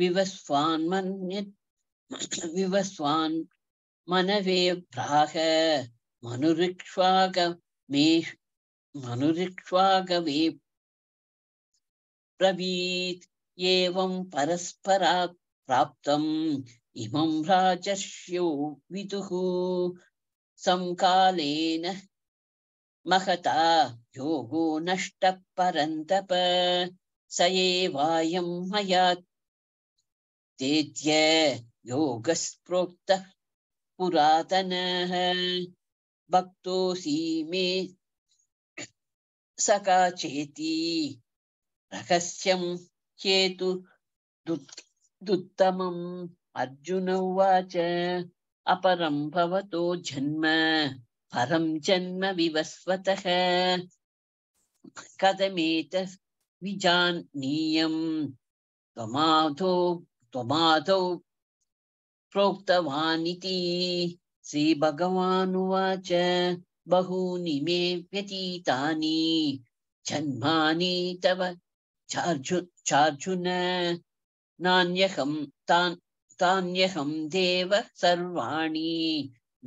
विवस्वान्मन्यत् विवस्वान् मनवे प्राह मनुरिक्ष्वागमे मनुरिक्ष्वागमे ब्रवीत् एवं परस्परा प्राप्तम् इमं राजस्यो विदुः समकालेन महता योगो नष्ट परन्तप स एवायं मया तेज्य योगस्प्रोक्तः पुरातनः भक्तोऽसि मे सका चेति रहस्यं चेतु दुत्तम अर्जुन उवाच अपरम भवतो जन्म परम जन्म विवस्वत कदमेत विजानीयम् त्वमादौ त्वमादौ प्रोक्तवानिति बहूनि मे व्यतीतानि जन्मानि तव चार्जु चार्जुन नान्यहं तान् तान्यहं देव सर्वाणि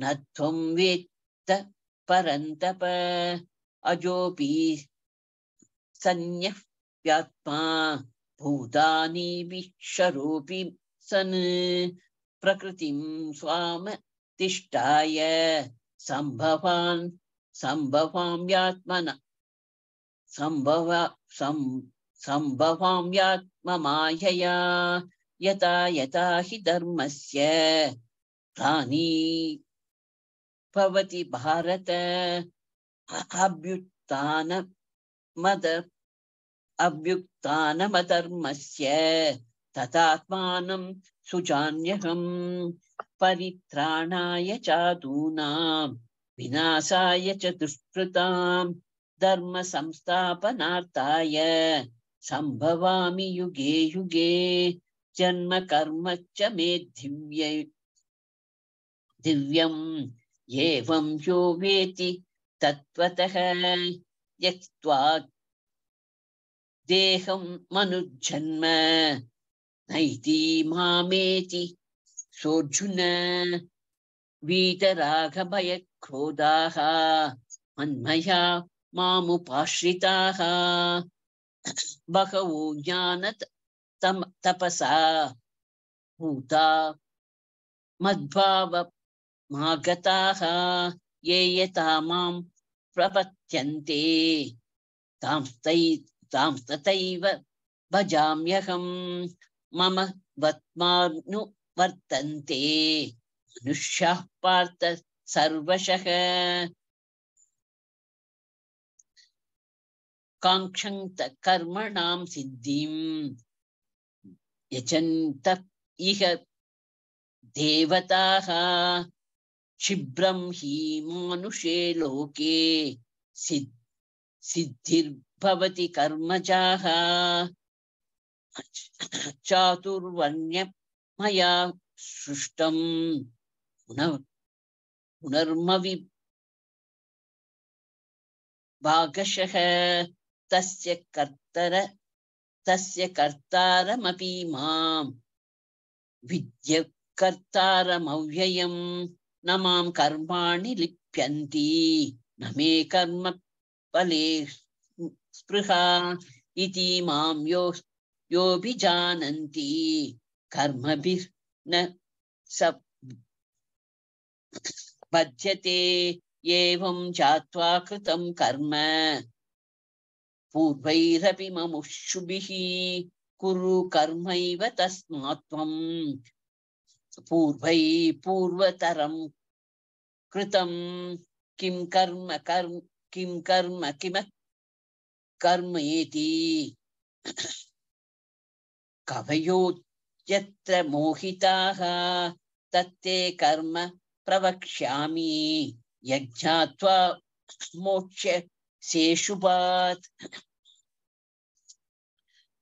न त्वं वेत् तत् परन्तप अजोऽपि सन्यः प्यात्मा भूतानि विश्वरूपि सन् प्रकृतिं स्वाम तिष्ठाय सम्भवान् सम्भवाम्यात्मन सम्भव सं सम्भवाम्यात्ममायया यथा यथा हि धर्मस्य हानि भवति भारत अभ्युत्थान मद अभ्युत्थानमधर्मस्य तथात्मानं सुजान्यहं परित्राणाय चादूनां विनाशाय च दुष्कृतां धर्मसंस्थापनार्थाय सम्भवामि युगे युगे जन्म च मे दिव्य दिव्यम् एवं यो वेति तत्त्वतः त्यक्त्वा देहं मनुजन्म नैति मामेति सोऽर्जुन वीतरागभयक्रोधाः मन्मया मामुपाश्रिताः बहवो ज्ञानत् तम तपसा भूता मद्भाव மாகதாः ये ये तामां प्रपत्यन्ते तांस्तै तांस्तथैव भजाम्यहं मम वत्मानुवर्तन्ते मनुष्याः पार्थ सर्वशः काङ्क्षन्त कर्मणां सिद्धिं यचन्त इह देवताः क्षिब्रं ही मानुषे लोके सिद्ध सिद्धिर्भवति कर्मजाः चातुर्वर्ण्य मया सृष्टम् पुनर्मवि भागशः तस्य कर्तर तस्य कर्तारमपि माम् विद्य न मां कर्माणि लिप्यन्ति न मे कर्म फले स्पृहा इति मां यो योऽपि जानन्ति कर्मभिः न स बध्यते एवं जात्वा कृतं कर्म पूर्वैरपि ममुक्षुभिः कुरु कर्मैव तस्मात् त्वम् पूर्वै पूर्वतरं कृतं किं कर्म कर्म किं कर्म किम कर्म कवयो यत्र मोहिताः तत्ते कर्म प्रवक्ष्यामि यज्ञात्वा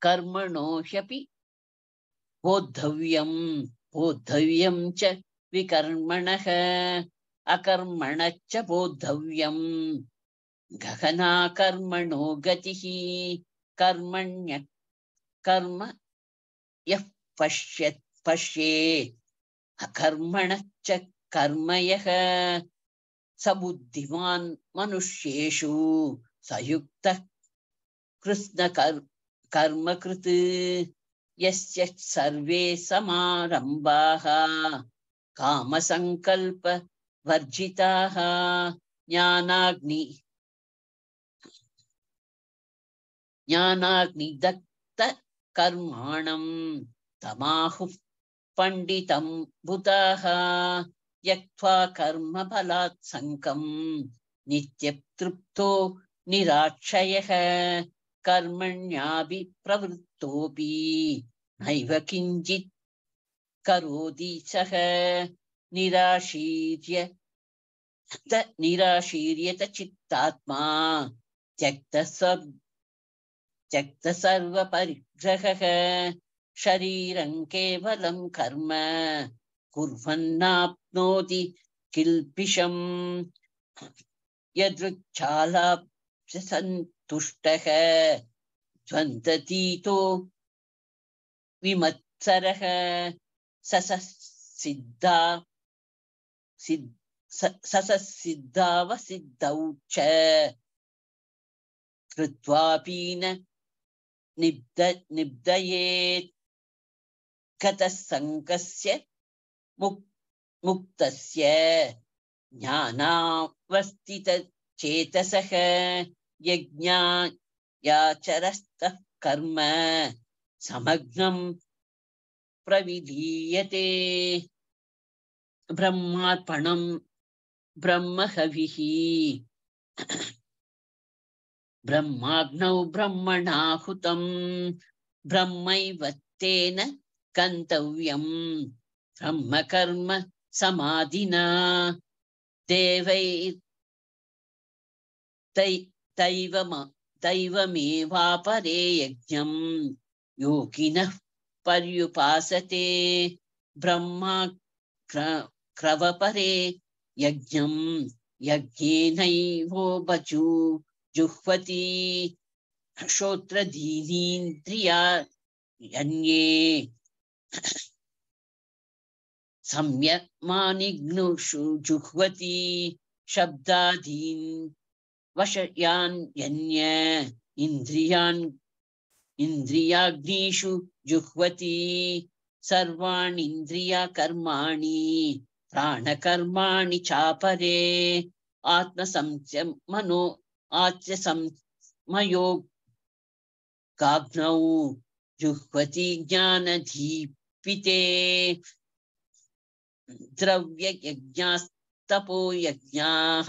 कर्मणो ह्यपि बोद्धव्यम् போத்தவ்யம் ச விகர்மணக அகர்மணச்ச போத்தவ்யம் ககனா கர்மணோ கதிஹி கர்மண்ய கர்ம எஃப் பஷ்யத் பஷ்யேத் அகர்மணச்ச கர்மயக சபுத்திமான் மனுஷ்யேஷு சயுக்த கிருஷ்ண கர் கர்ம கிருத்து यस्य सर्वे समारम्भाः कामसङ्कल्पवर्जिताः ज्ञानाग्नि ज्ञानाग्निदत्तकर्माणम् तमाहुः पण्डितम् भूताः त्यक्त्वा कर्मफलात् सङ्कम् नित्यतृप्तो निराक्षयः कर्मण्याभि प्रवृत्तोऽपि नैव किञ्चित् करोति सः निराशीर्य निराशीर्यत चित्तात्मा शरीरं केवलं कर्म कुर्वन्नाप्नोति किल्पिषम् துஷ்டக ஜந்ததீதோ விமத்சரக சச சித்தா சித் சசசித்தாவசித்தௌச்ச கிருத்வாபீன நிப்த நிப்தயேத் கதசங்கஸ்ய முக் முக்தஸ்ய ஞானாவஸ்தித சேதசக யஜ்ஞா கர்ம சமக்னம் பிரவிதீயதே பிரம்மார்ப்பணம் பிரம்மஹவிஹி பிரம்மாக்னௌ பிரம்மணாஹுதம் பிரம்மைவத்தேன கந்தவ்யம் பிரம்ம கர்ம சமாதினா தேவை தை दैवम दैवमेवापरे यज्ञं योगिनः पर्युपासते ब्रह्मा क्रवपरे यज्ञं यज्ञेनैवोपजु जुह्वति श्रोत्रधीनीन्द्रिया अन्ये सम्यक्मानिग्नुषु जुह्वति शब्दाधीन् वशयान इंद्रियान इंद्रियाग्निषु जुह्वती सर्वाणि इंद्रिया कर्माणि प्राणकर्माणि चापरे आत्मसंयम मनो आत्मसंमयो गाग्नौ जुह्वति ज्ञानधीपिते द्रव्ययज्ञास्तपो यज्ञाः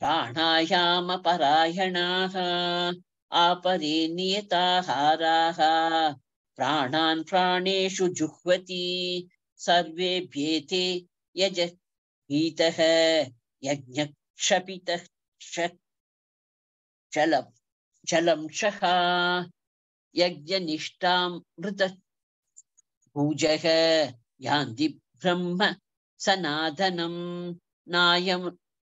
प्राणायाम आपरे नियताहाराः प्राणान् प्राणेषु जुह्वति सर्वेभ्येते यज भीतः यज्ञक्षपितः जलं जलं शः यान्ति ब्रह्म सनातनं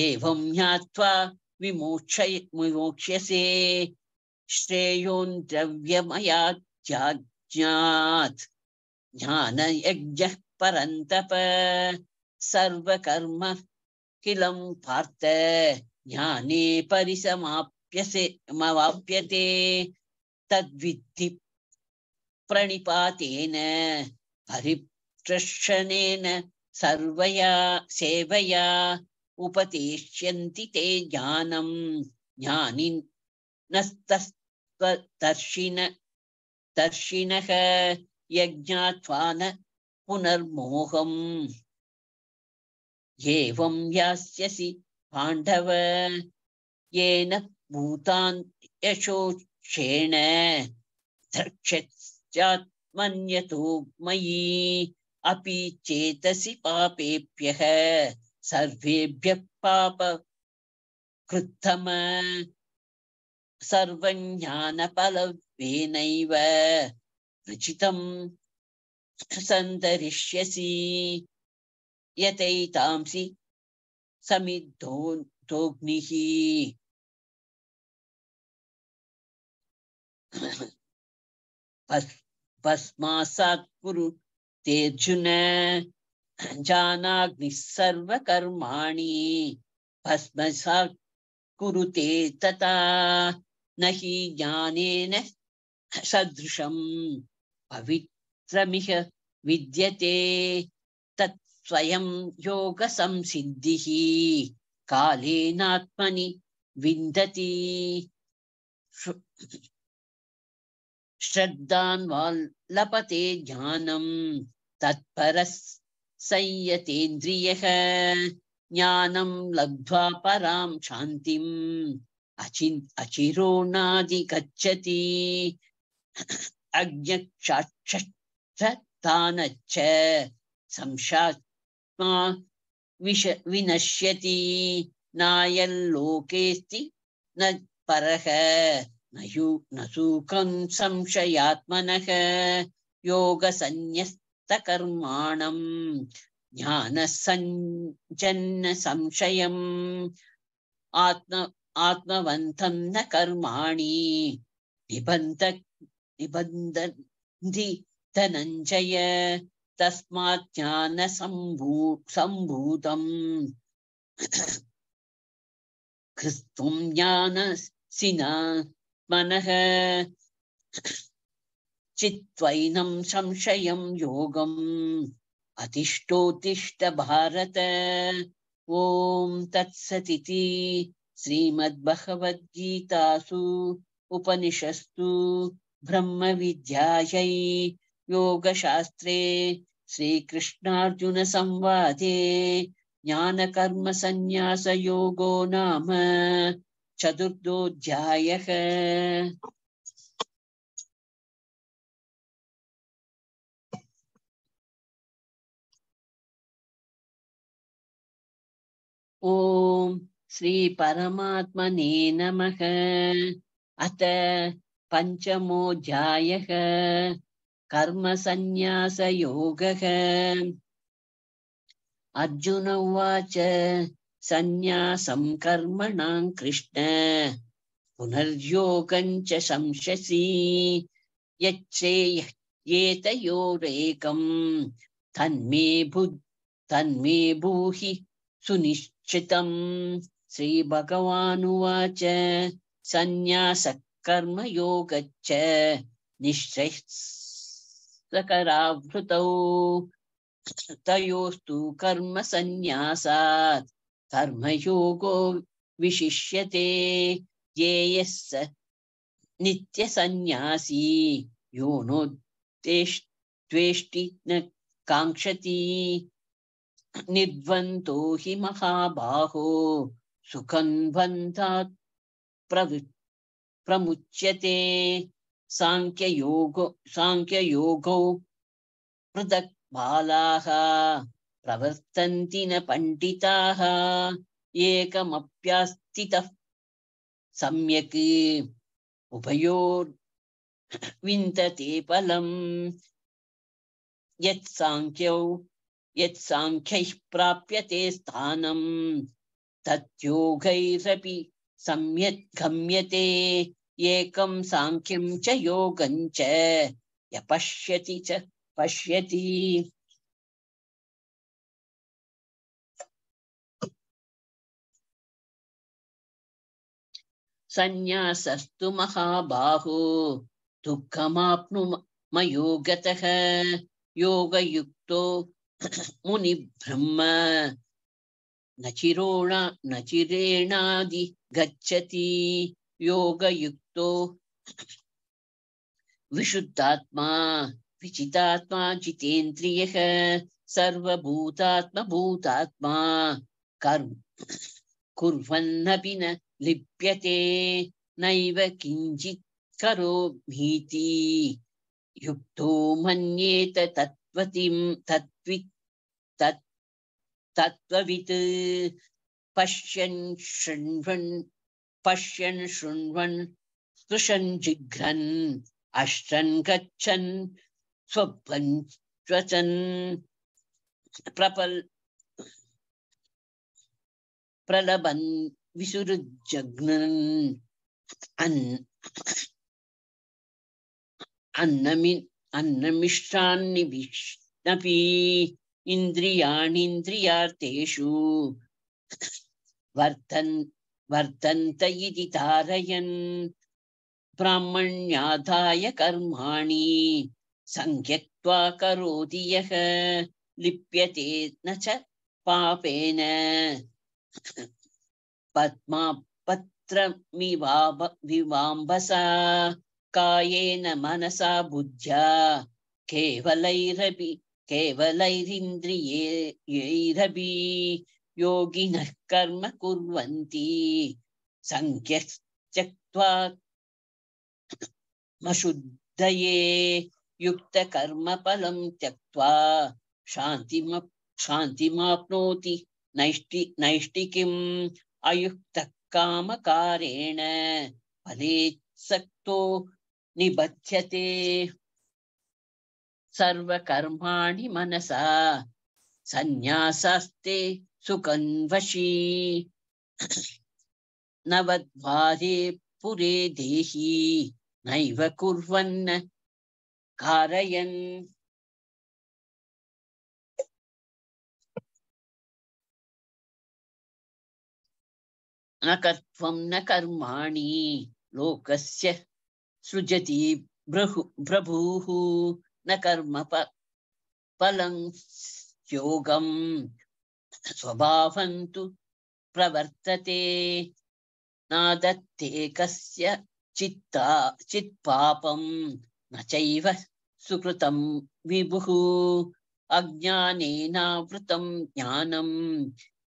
एवं ज्ञात्वा विमोक्षय विमोक्ष्यसे श्रेयोन्द्रव्यमयात्याज्ञात् ज्ञानयज्ञः परन्तप सर्वकर्म किलं पार्थ ज्ञाने परिसमाप्यसे मवाप्यते तद्विद्धि प्रणिपातेन परिप्रशनेन सर्वया सेवया उपदेश्यन्ति ते ज्ञानम् ज्ञानिनस्तस्त्वदर्शिन दर्शिनः यज्ञात्वा न पुनर्मोहम् एवं यास्यसि पाण्डव येन भूतान् यशोक्षेण द्रक्ष्यत्मन्यतो मयि अपि चेतसि पापेभ्यः सर्वेभ्यः पाप कृत्तम सर्वज्ञानफलवेनैव रुचितं सन्तरिष्यसि यतैतांसि समिद्धोग्निः भस्मासात् कुरु तेऽर्जुन जानाग्निः सर्वकर्माणि भस्मसा कुरुते तथा न हि ज्ञानेन सदृशम् पवित्रमिह विद्यते योग योगसंसिद्धिः कालेनात्मनि विन्दति श्रद्धान्वाल्लपते ज्ञानम् तत्परः संयतेन्द्रियः ज्ञानम् लब्ध्वा पराम् शान्तिम् अचि अचिरोणादि गच्छति अज्ञक्षाक्षानच्च संशात्मा विश विनश्यति नायल्लोकेऽस्ति न परः நயு நசூகம் சம்சயாத்மனக யோக சந்நியஸ்த கர்மாணம் ஞான சஞ்சன்ன சம்சயம் ஆத்ம ஆத்மவந்தம் ந கர்மாணி நிபந்த நிபந்தி தனஞ்சய தஸ்மாத் ஞான சம்பூ சம்பூதம் கிறிஸ்தும் ஞான சினா आत्मनः चित्त्वैनं संशयं योगम् अतिष्ठोत्तिष्ठ भारत ॐ तत्सतिति श्रीमद्भगवद्गीतासु उपनिषस्तु ब्रह्मविद्यायै योगशास्त्रे श्रीकृष्णार्जुनसंवादे ज्ञानकर्मसन्न्यासयोगो नाम चतुर्थोऽध्यायः ॐ श्रीपरमात्मने नमः अथ पञ्चमोऽध्यायः कर्मसन्न्यासयोगः अर्जुन उवाच சந்நியாசம் கர்மணாம் கிருஷ்ண புனர்யோகஞ்ச சம்சசி ஏதையோரேகம் தன்மே புத் தன்மே பூஹி சுனிஷ்டிதம் ஸ்ரீ பகவானுவாச்ச சந்நியாச கர்மயோகச்ச நிஷ்டகராவృతौ तयोस्तु कर्मसन्न्यासात् कर्मयोगो विशिष्यते ये यस्स नित्यसंन्यासी यो नो द्वेष्टि न काङ्क्षति निद्वन्तो हि महाबाहो सुखन्वन्तात् प्रवि प्रमुच्यते साङ्ख्ययोगो साङ्ख्ययोगौ पृथक् बालाः प्रवर्तन्ति न पण्डिताः एकमप्यास्थितः सम्यक् उभयोर्विन्दते फलम् यत्साङ्ख्यौ यत्साङ्ख्यैः प्राप्यते स्थानम् तद्योगैरपि सम्यक् गम्यते एकं साङ्ख्यं च योगं च यपश्यति च पश्यति सन्यासस्तु महाबाहो दुःखमाप्नु मयोगतः योगयुक्तो [clears throat] मुनिब्रह्म न चिरोण न चिरेणादि गच्छति योगयुक्तो [clears throat] विशुद्धात्मा विचितात्मा जितेन्द्रियः सर्वभूतात्मभूतात्मा कर्म [clears throat] कुर्वन्नपि न லிப்யதே நைவ கிஞ்சித் கரோ பீதி யுக்தோ மன்யேத தத்வதிம் தத்வி தத் தத்வவித் பஷ்யன் ஷண்வன் பஷ்யன் ஷுண்வன் ஸ்பృశன் ஜிக்ரன் அஷ்டன் கச்சன் ஸ்வப்பன் பிரபல் பிரலபன் விசுருஜக்னன் அந் அன்னமி அன்னமிஷ்டான்னிவிஷ்ணபி இந்திரியாணிந்திரியார்த்தேஷு வர்த்தன் வர்த்தந்த இதி தாரயன் பிராமணியாதாய கர்மாணி சங்கியத்வா கரோதி யக லிப்யதே ந பாபேன पद्मापत्रमिवाब विवाम्बसा कायेन मनसा बुद्ध्या केवलैरपि केवलैरिन्द्रियैरपि योगिनः कर्म कुर्वन्ति सङ्ख्यश्चक्त्वा मशुद्धये युक्तकर्मफलं त्यक्त्वा शान्तिम शान्तिमाप्नोति नैष्टि नैष्टिकिं அயுக்த காமகாரேண பலே நிபத்தியதே சர்வ கர்மாணி மனசா சந்நியாசாஸ்தே சுகன்வஷி நவத்வாரே புரே தேஹி நைவ குர்வன்ன காரயன் न कर्म न कर्माणि लोकस्य सृजति प्रभुः न कर्म फलं योगं स्वभावं तु प्रवर्तते नादत्ते कस्य चित्ता चित्पापं न चैव सुकृतं विभुः अज्ञानेनावृतं ज्ञानं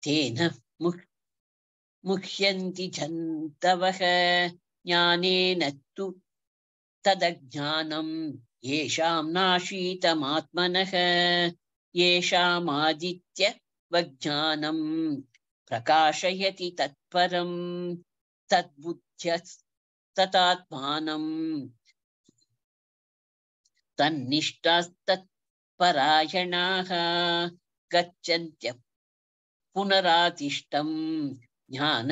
तेन मुक् முஹ்யந்தி ஜந்தவக ஞானேன து ததஜானம் ஏஷாம் நாஷீதமாத்மனக ஏஷாம் ஆதித்ய வஜானம் பிரகாஷயதி தத்பரம் தத்புத்தியஸ்ததாத்மானம் தன்னிஷ்டாஸ்தத்பராயணாக கச்சந்திய புனராதிஷ்டம் ज्ञान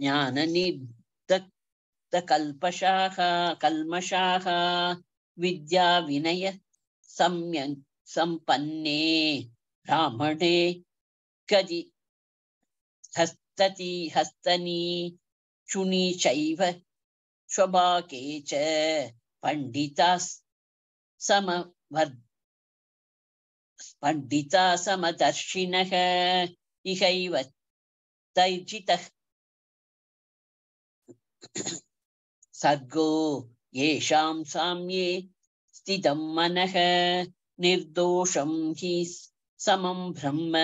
ज्ञाननिब्धकल्पशाः कल्मषाः विद्याविनय सम्य सम्पन्ने ब्राह्मणे कजि हस्तति हस्तनी शुनि चैव स्वभागे च पण्डिताः समवर् पण्डिता समदर्शिनः इहैव तैजितः सद्गो येषां साम्ये स्थितं मनः निर्दोषं हि समं ब्रह्म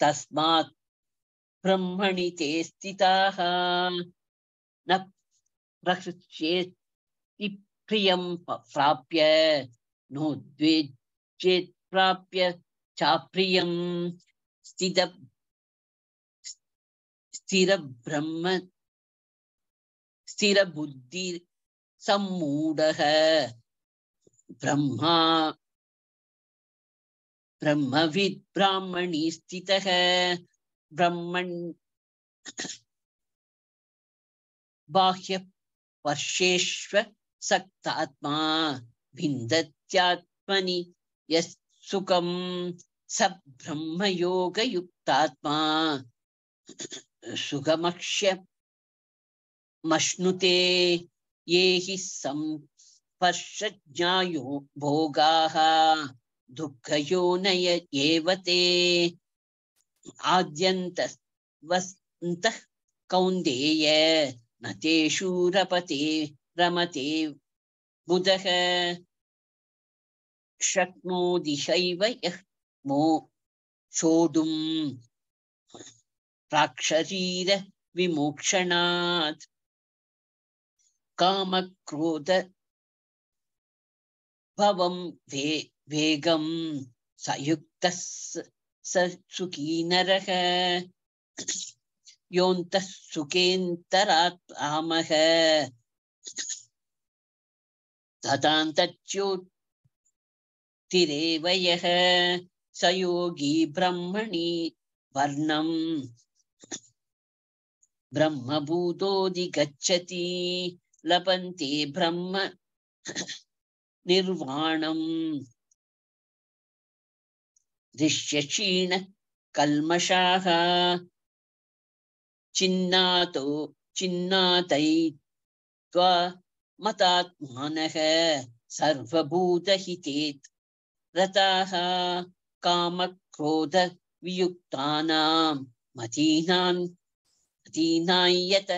तस्मात् ब्रह्मणि ते स्थिताः न प्रियं प्राप्य नो द्वेजेत् प्राप्य चाप्रियम् स्थित स्थिर ब्रह्म स्थिर बुद्धि ब्रह्मा ब्राह्मणी स्थित बाह्य वर्षेष्व सक्तात्मा सुखम् स ब्रह्मयोगयुक्तात्मा सुगमक्ष्य मश्नुते ये हि भोगा भोगाः दुःखयोनय नय एवते आद्यन्तवन्तः कौन्देय न ते शूरपते रमते बुधः शक्नोति शैव यः மோ சோடும் ராட்சசீர விமோக்ஷணாத் காமக்ரோத பவம் வே வேகம் சயுக்த சுகீ நரக யோந்த சுகேந்தராத்மக ததாந்தோத்திரேவய स योगी ब्रह्मणि वर्णम् ब्रह्मभूतोऽधिगच्छति लपन्ते ब्रह्म निर्वाणम् हृष्यक्षीण कल्मषाः चिन्नातो चिन्नातै त्वा मतात्मानः सर्वभूतहिते रताः कामक्रोधवियुक्तानां मतीनां मतीनायत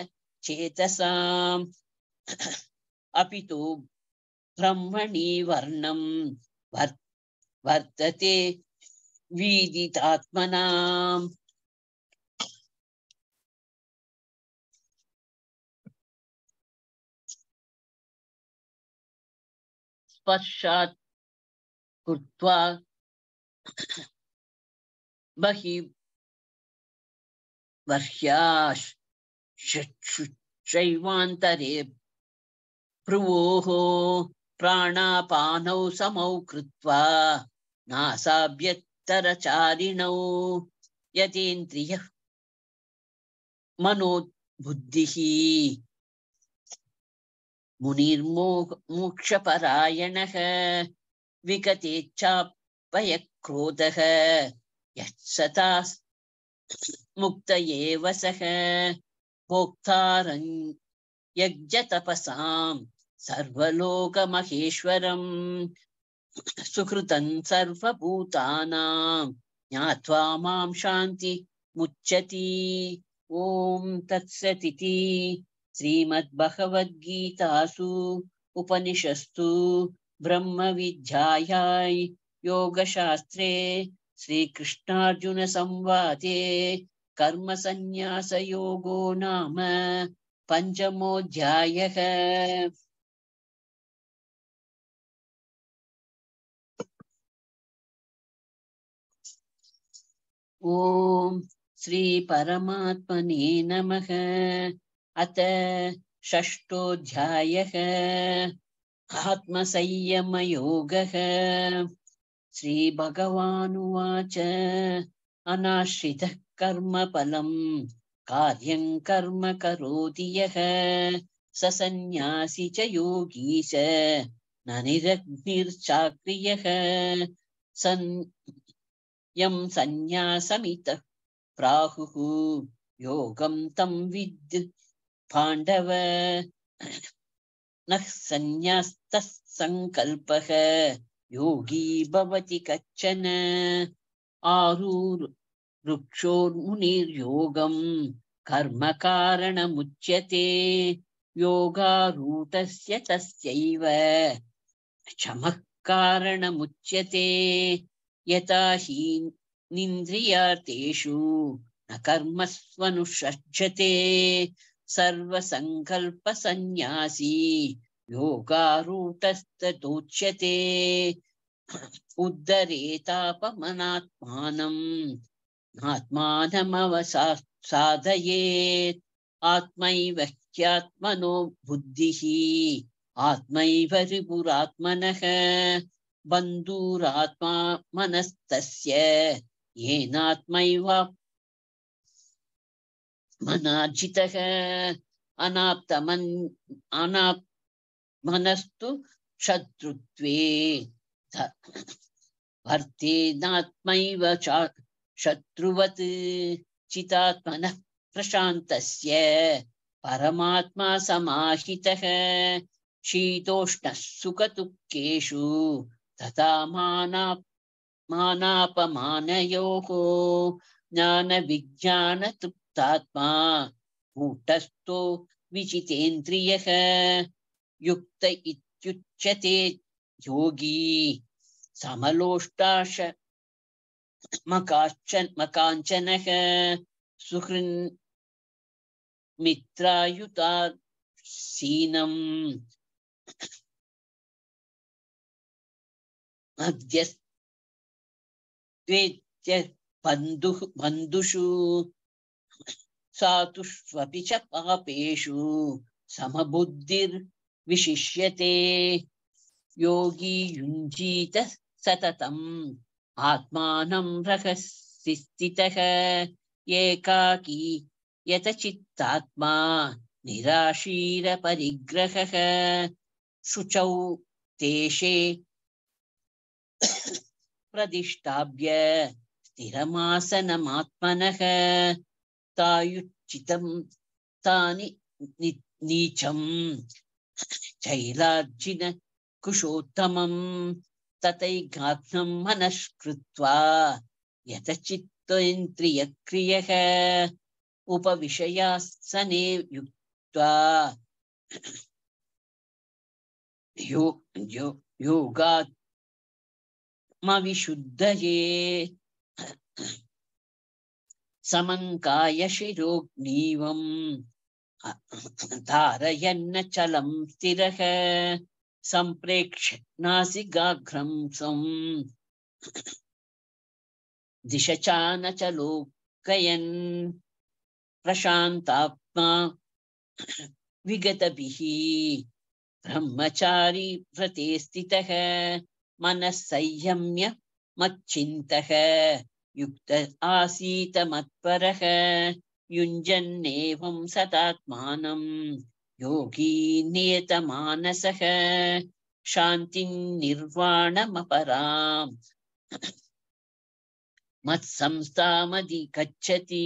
चेतसाम् अपि तु ब्रह्मणि वर्णं वर्तते विदितात्मनाम् स्पर्शात् बहि वर्ष्याश्चैवान्तरे भ्रुवोः प्राणापानौ समौ कृत्वा नासाभ्यत्तरचारिणौ यतेन्द्रियः मनोबुद्धिः मुनिर्मो मोक्षपरायणः विगतेच्छापयक् क्रोधः यत्सता मुक्त एव सः भोक्तारं यज्ञतपसां सर्वलोकमहेश्वरं सुकृतं सर्वभूतानां ज्ञात्वा मां शान्ति मुच्यति ॐ तत्सदिति श्रीमद्भगवद्गीतासु उपनिषस्तु ब्रह्मविद्यायै योगशास्त्रे संन्यास योगो नाम ओम श्री परमात्मने नमः अत षष्ठोऽध्यायः आत्मसंयमयोगः श्रीभगवानुवाच अनाश्रितः कर्मफलम् कार्यं कर्म करोति यः स सन्न्यासी च योगी च न निरग्निर्चाक्रियः सन् यं सन्न्यासमितः प्राहुः योगं तं विद् पाण्डव नः सन्न्यास्तः सङ्कल्पः योगी भवति कच्चन आरूर् वृक्षोर्मुनिर्योगम् कर्म कारणमुच्यते योगारूढस्य तस्यैव क्षमः कारणमुच्यते यथा हीनिन्द्रियार्थेषु न कर्मस्वनुषज्जते सर्वसङ्कल्पसन्न्यासी योगारूढस्तदोच्यते उद्धरेतापमनात्मानम् आत्मानमवसा साधयेत् आत्मैव ह्यात्मनो बुद्धिः आत्मैव रिपुरात्मनः बन्धुरात्मा मनस्तस्य येनात्मैव मनार्जितः अनाप्तमन् अनाप् मनस्तु शत्रुत्वे भर्तेनात्मैव शत्रुवत् चितात्मनः प्रशान्तस्य परमात्मा समाहितः शीतोष्णः सुखदुःखेषु तथा माना विज्ञान तृप्तात्मा कूटस्थो विजितेन्द्रियः युक्त इत्युच्यते योगी समलोष्टाश मकाश्चन मकाञ्चनः सुहृन् मित्रायुता सीनम मध्यस्त्वेत्य बन्धुः बन्धुषु सातुष्वपि च पापेषु समबुद्धिर् विशिष्यते योगी युञ्जीत सततम् आत्मानं रहसि स्थितः एकाकी यतचित्तात्मा निराशीरपरिग्रहः शुचौ तेषे प्रतिष्ठाप्य स्थिरमासनमात्मनः तायुच्चितं तानि नीचम् शैलार्जिन कुशोत्तमम् ततैघात्नम् मनस्कृत्वा यतचित्तेन्द्रियक्रियः उपविषयासने युक्त्वा यो, यो, योगात्मविशुद्धये शिरोग्नीवम् धारयन्न चलं स्थिरः सम्प्रेक्ष्य नासिकाघ्रं स्वम् दिशचानचलोकयन् प्रशान्तात्मा विगतभिः ब्रह्मचारी व्रते स्थितः मनः संयम्य मच्चिन्तः युक्त आसीत मत्परः युञ्जन्नेवं सतात्मानं योगी नियतमानसः शान्तिं निर्वाणमपराम् मत्संस्थामधिगच्छति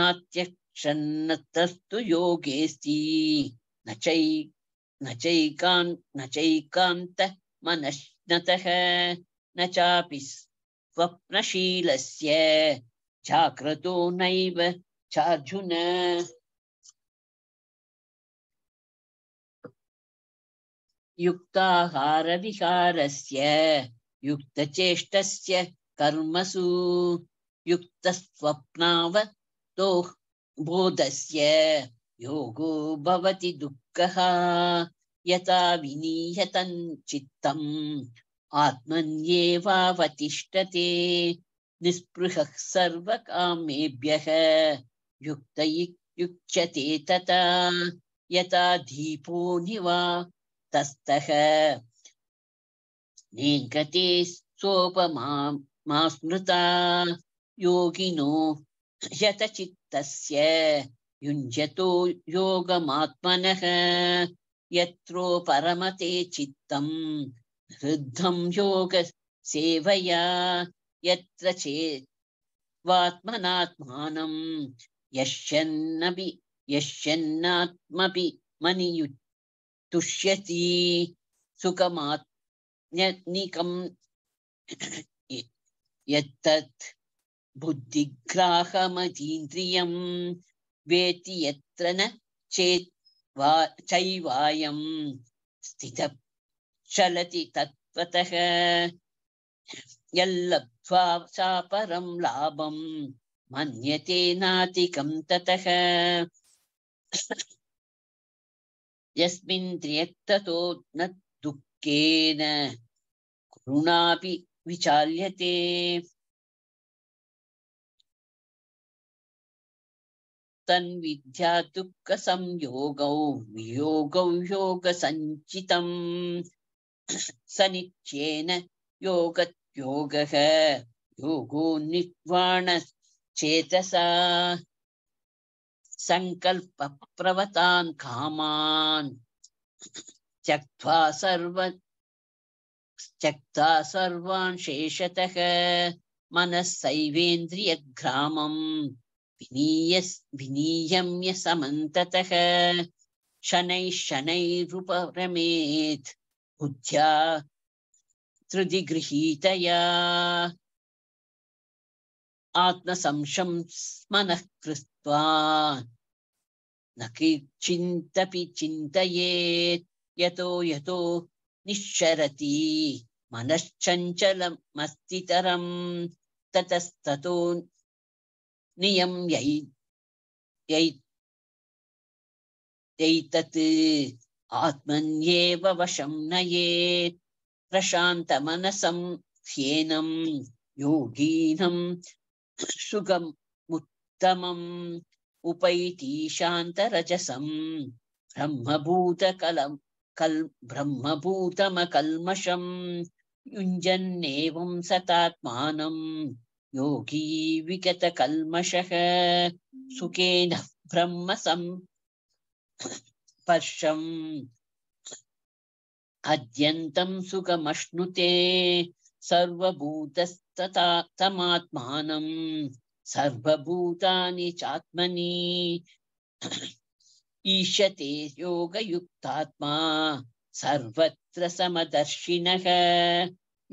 नात्यक्षन्नतस्तु योगेऽस्ति न चै न चैकान् न चैकान्तः मनश्नतः न चापि स्वप्नशीलस्य जाग्रतो नैव चार्जुन युक्ताहार युक्ताहारविहारस्य युक्तचेष्टस्य कर्मसु युक्तस्वप्नाव तो बोधस्य योगो भवति दुःखः यथा विनीयतं चित्तम् आत्मन्येवावतिष्ठते निःस्पृहः सर्वकामेभ्यः युक्तयुक्त्यते तथा यथा दीपोनि वा तस्तः नेङ्कते सोपमा मा स्मृता योगिनो यतचित्तस्य युञ्जतो योगमात्मनः यत्रो परमते चित्तं हृद्धं योगसेवया यत्र चेत्त्वात्मनात्मानम् यश्चन्नपि यश्चन्नात्मपि मनियु तुष्यति सुखमात्मनिकम् यत्तत् बुद्धिग्राहमतीन्द्रियम् वेति यत्र न चेत् वा चैवायं स्थितः चलति तत्त्वतः यल्लब् सा परं लाभं मन्यते नातिकं ततः यस्मिन्द्रियत्ततो न दुःखेन करुणापि विचाल्यते तन्विद्या दुःखसंयोगौ वियोगौ योगसञ्चितम् सनिच्येन योग யோகக யோகோ நிர்வாண சேதசா சங்கல்ப பிரவதான் காமான் त्यक्त्वा सर्व त्यक्त्वा सर्वान् शेषतः मनस्सैवेन्द्रियग्रामम् विनीयस् विनीयम्य समन्ततः शनैः शनैरुपरमेत् बुद्ध्या त्रिदि गृहीतया आत्मसंशं स्मनः कृत्वा न किञ्चिन्तपि चिन्तयेत् यतो यतो निःशरति मनश्चञ्चलमस्तितरं ततस्ततो नियं यै यै यैतत् आत्मन्येव वशं नयेत् प्रशान्तमनसं ह्येनं योगीनं सुगमुत्तमम् उपैतीशान्तरजसं ब्रह्मभूतकलं कल् ब्रह्मभूतमकल्मषं युञ्जन्नेवं सतात्मानं योगी विगतकल्मषः सुखेन ब्रह्मसं स्पर्शम् अद्यन्तं सुखमश्नुते सर्वभूतस्तथा सर्वभूतानि चात्मनि ईशते योगयुक्तात्मा सर्वत्र समदर्शिनः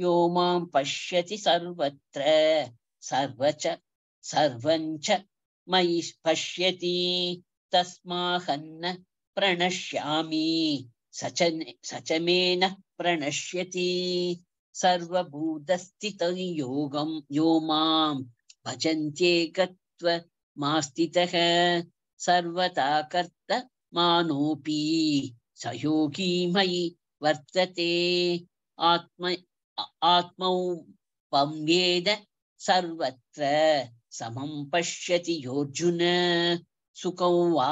यो मां पश्यति सर्वत्र सर्वच सर्वञ्च मयि पश्यति तस्माहन्न प्रणश्यामि सचमेन प्रणश्यति सर्वभूतस्थितं योगं यो मां भजन्त्येकत्व मास्थितः सर्वथा कर्त मानोऽपि सहयोगी मयि वर्तते आत्म आत्मौपं वेद सर्वत्र समं पश्यति योऽर्जुन सुखं वा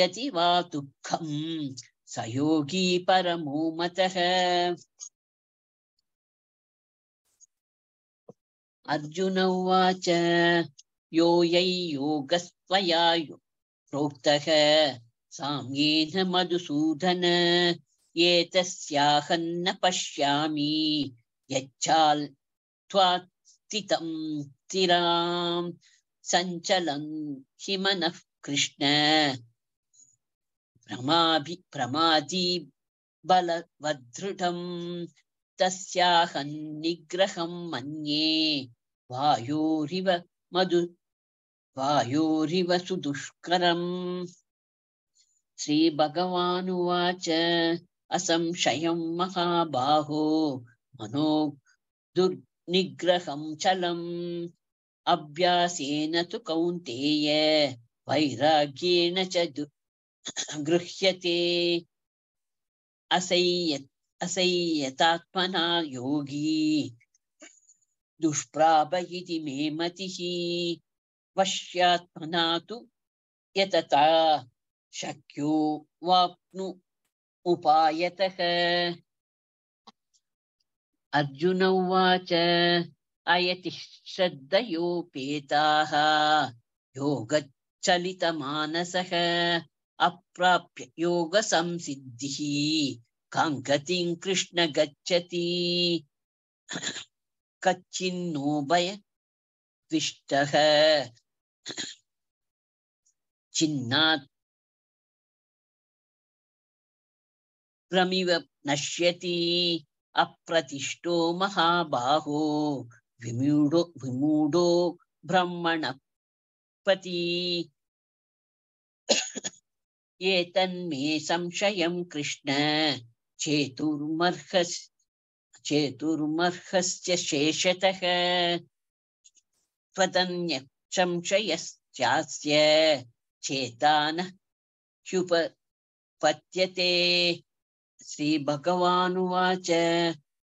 यति वा दुःखम् सयोगी परमो मतः अर्जुन उवाच यो यै योगस्त्वया प्रोक्तः साम्येन मधुसूदन एतस्याहन्न पश्यामि यच्छाल् त्वात्स्थितं स्थिरां सञ्चलन् हि मनः कृष्ण प्रमाभि निग्रहं मन्ये वायोरिव मधु वायोरिव सुदुष्करम् श्रीभगवानुवाच असंशयं महाबाहो मनो दुर्निग्रहं चलम् अभ्यासेन तु कौन्तेय वैराग्येण च [clears throat] गृह्यते असै असैयतात्मना योगी दुष्प्रापयति मे मतिः पश्यात्मना तु यतता शक्यो वाप्नु उपायतः अर्जुन उवाच अयतिः योगचलितमानसः अप्राप्य योग संसिद्धि कां गतिं कृष्ण गच्छति कच्चिन्नो भयविष्टः चिन्नात् प्रमिव नश्यति अप्रतिष्ठो महाबाहो विमूढो विमूढो पति संशय कृष्ण चेतुर्मर्हस् चेतुर्मर्हस्य शेषतः त्वतन्य संशयश्चास्य चेतानः ह्युपपद्यते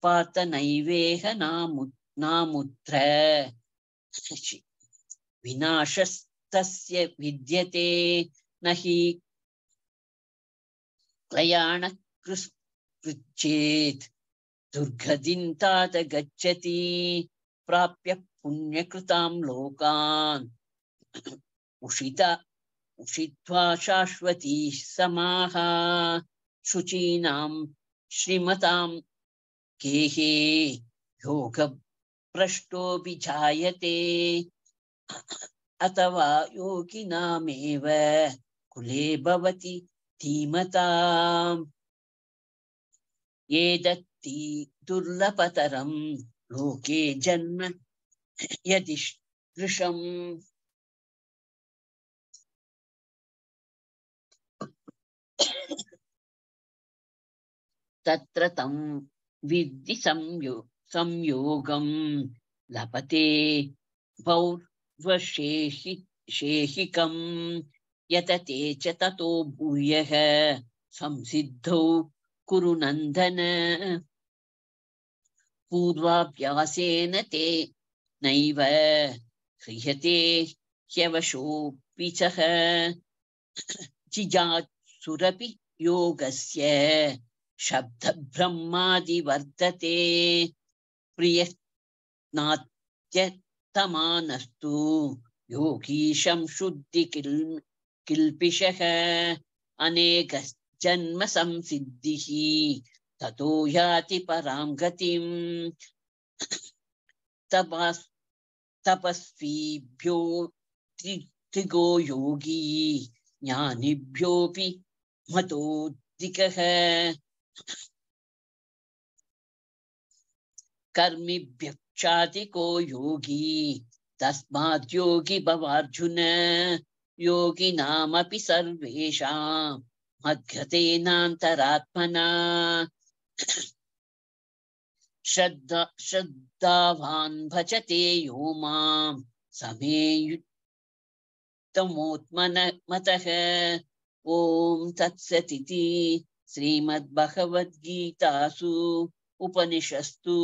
पात नैवेह नामु नामुद्र विनाशस्तस्य विद्यते न प्रयाणकृष्कृच्चेत् दुर्गतिं तात गच्छति प्राप्य पुण्यकृतां लोकान् उषित उषित्वा शाश्वतीः समाः शुचीनां श्रीमतां गेहे योगप्रष्टोऽपि जायते अथवा योगिनामेव कुले भवति धीमताम् ये लोके जन्म यदिदृशम् तत्र तं विद्धि संयो संयोगं लपते भौर्वशेषि शेषिकम् यतते च ततो भूयः संसिद्धौ कुरु नन्दन पूर्वाभ्यासेन ते नैव ह्रियते ह्यवशोऽपि चः जिजात्सुरपि योगस्य शब्दब्रह्मादिवर्तते प्रियनात्यतमानस्तु योगीशं शुद्धि किल् अनेक जन्म संसिद्धिः ततो याति परां गतिम् तपास् तपस्वीभ्यो त्रिगो योगी ज्ञानिभ्योऽपि मतोद्दिकः कर्मिभ्यक्षाति को योगी तस्मात् योगी भवार्जुन योगिनामपि सर्वेषां मध्यतेनान्तरात्मना श्रद्धा श्रद्धावान् भजते यो मां समे युक्तमोत्मनमतः ॐ तत्सतिति श्रीमद्भगवद्गीतासु उपनिषस्तु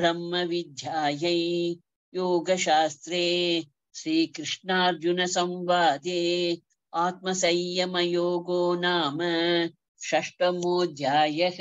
ब्रह्मविद्यायै योगशास्त्रे श्रीकृष्णार्जुनसंवादे आत्मसंयमयोगो नाम षष्टमोऽध्यायः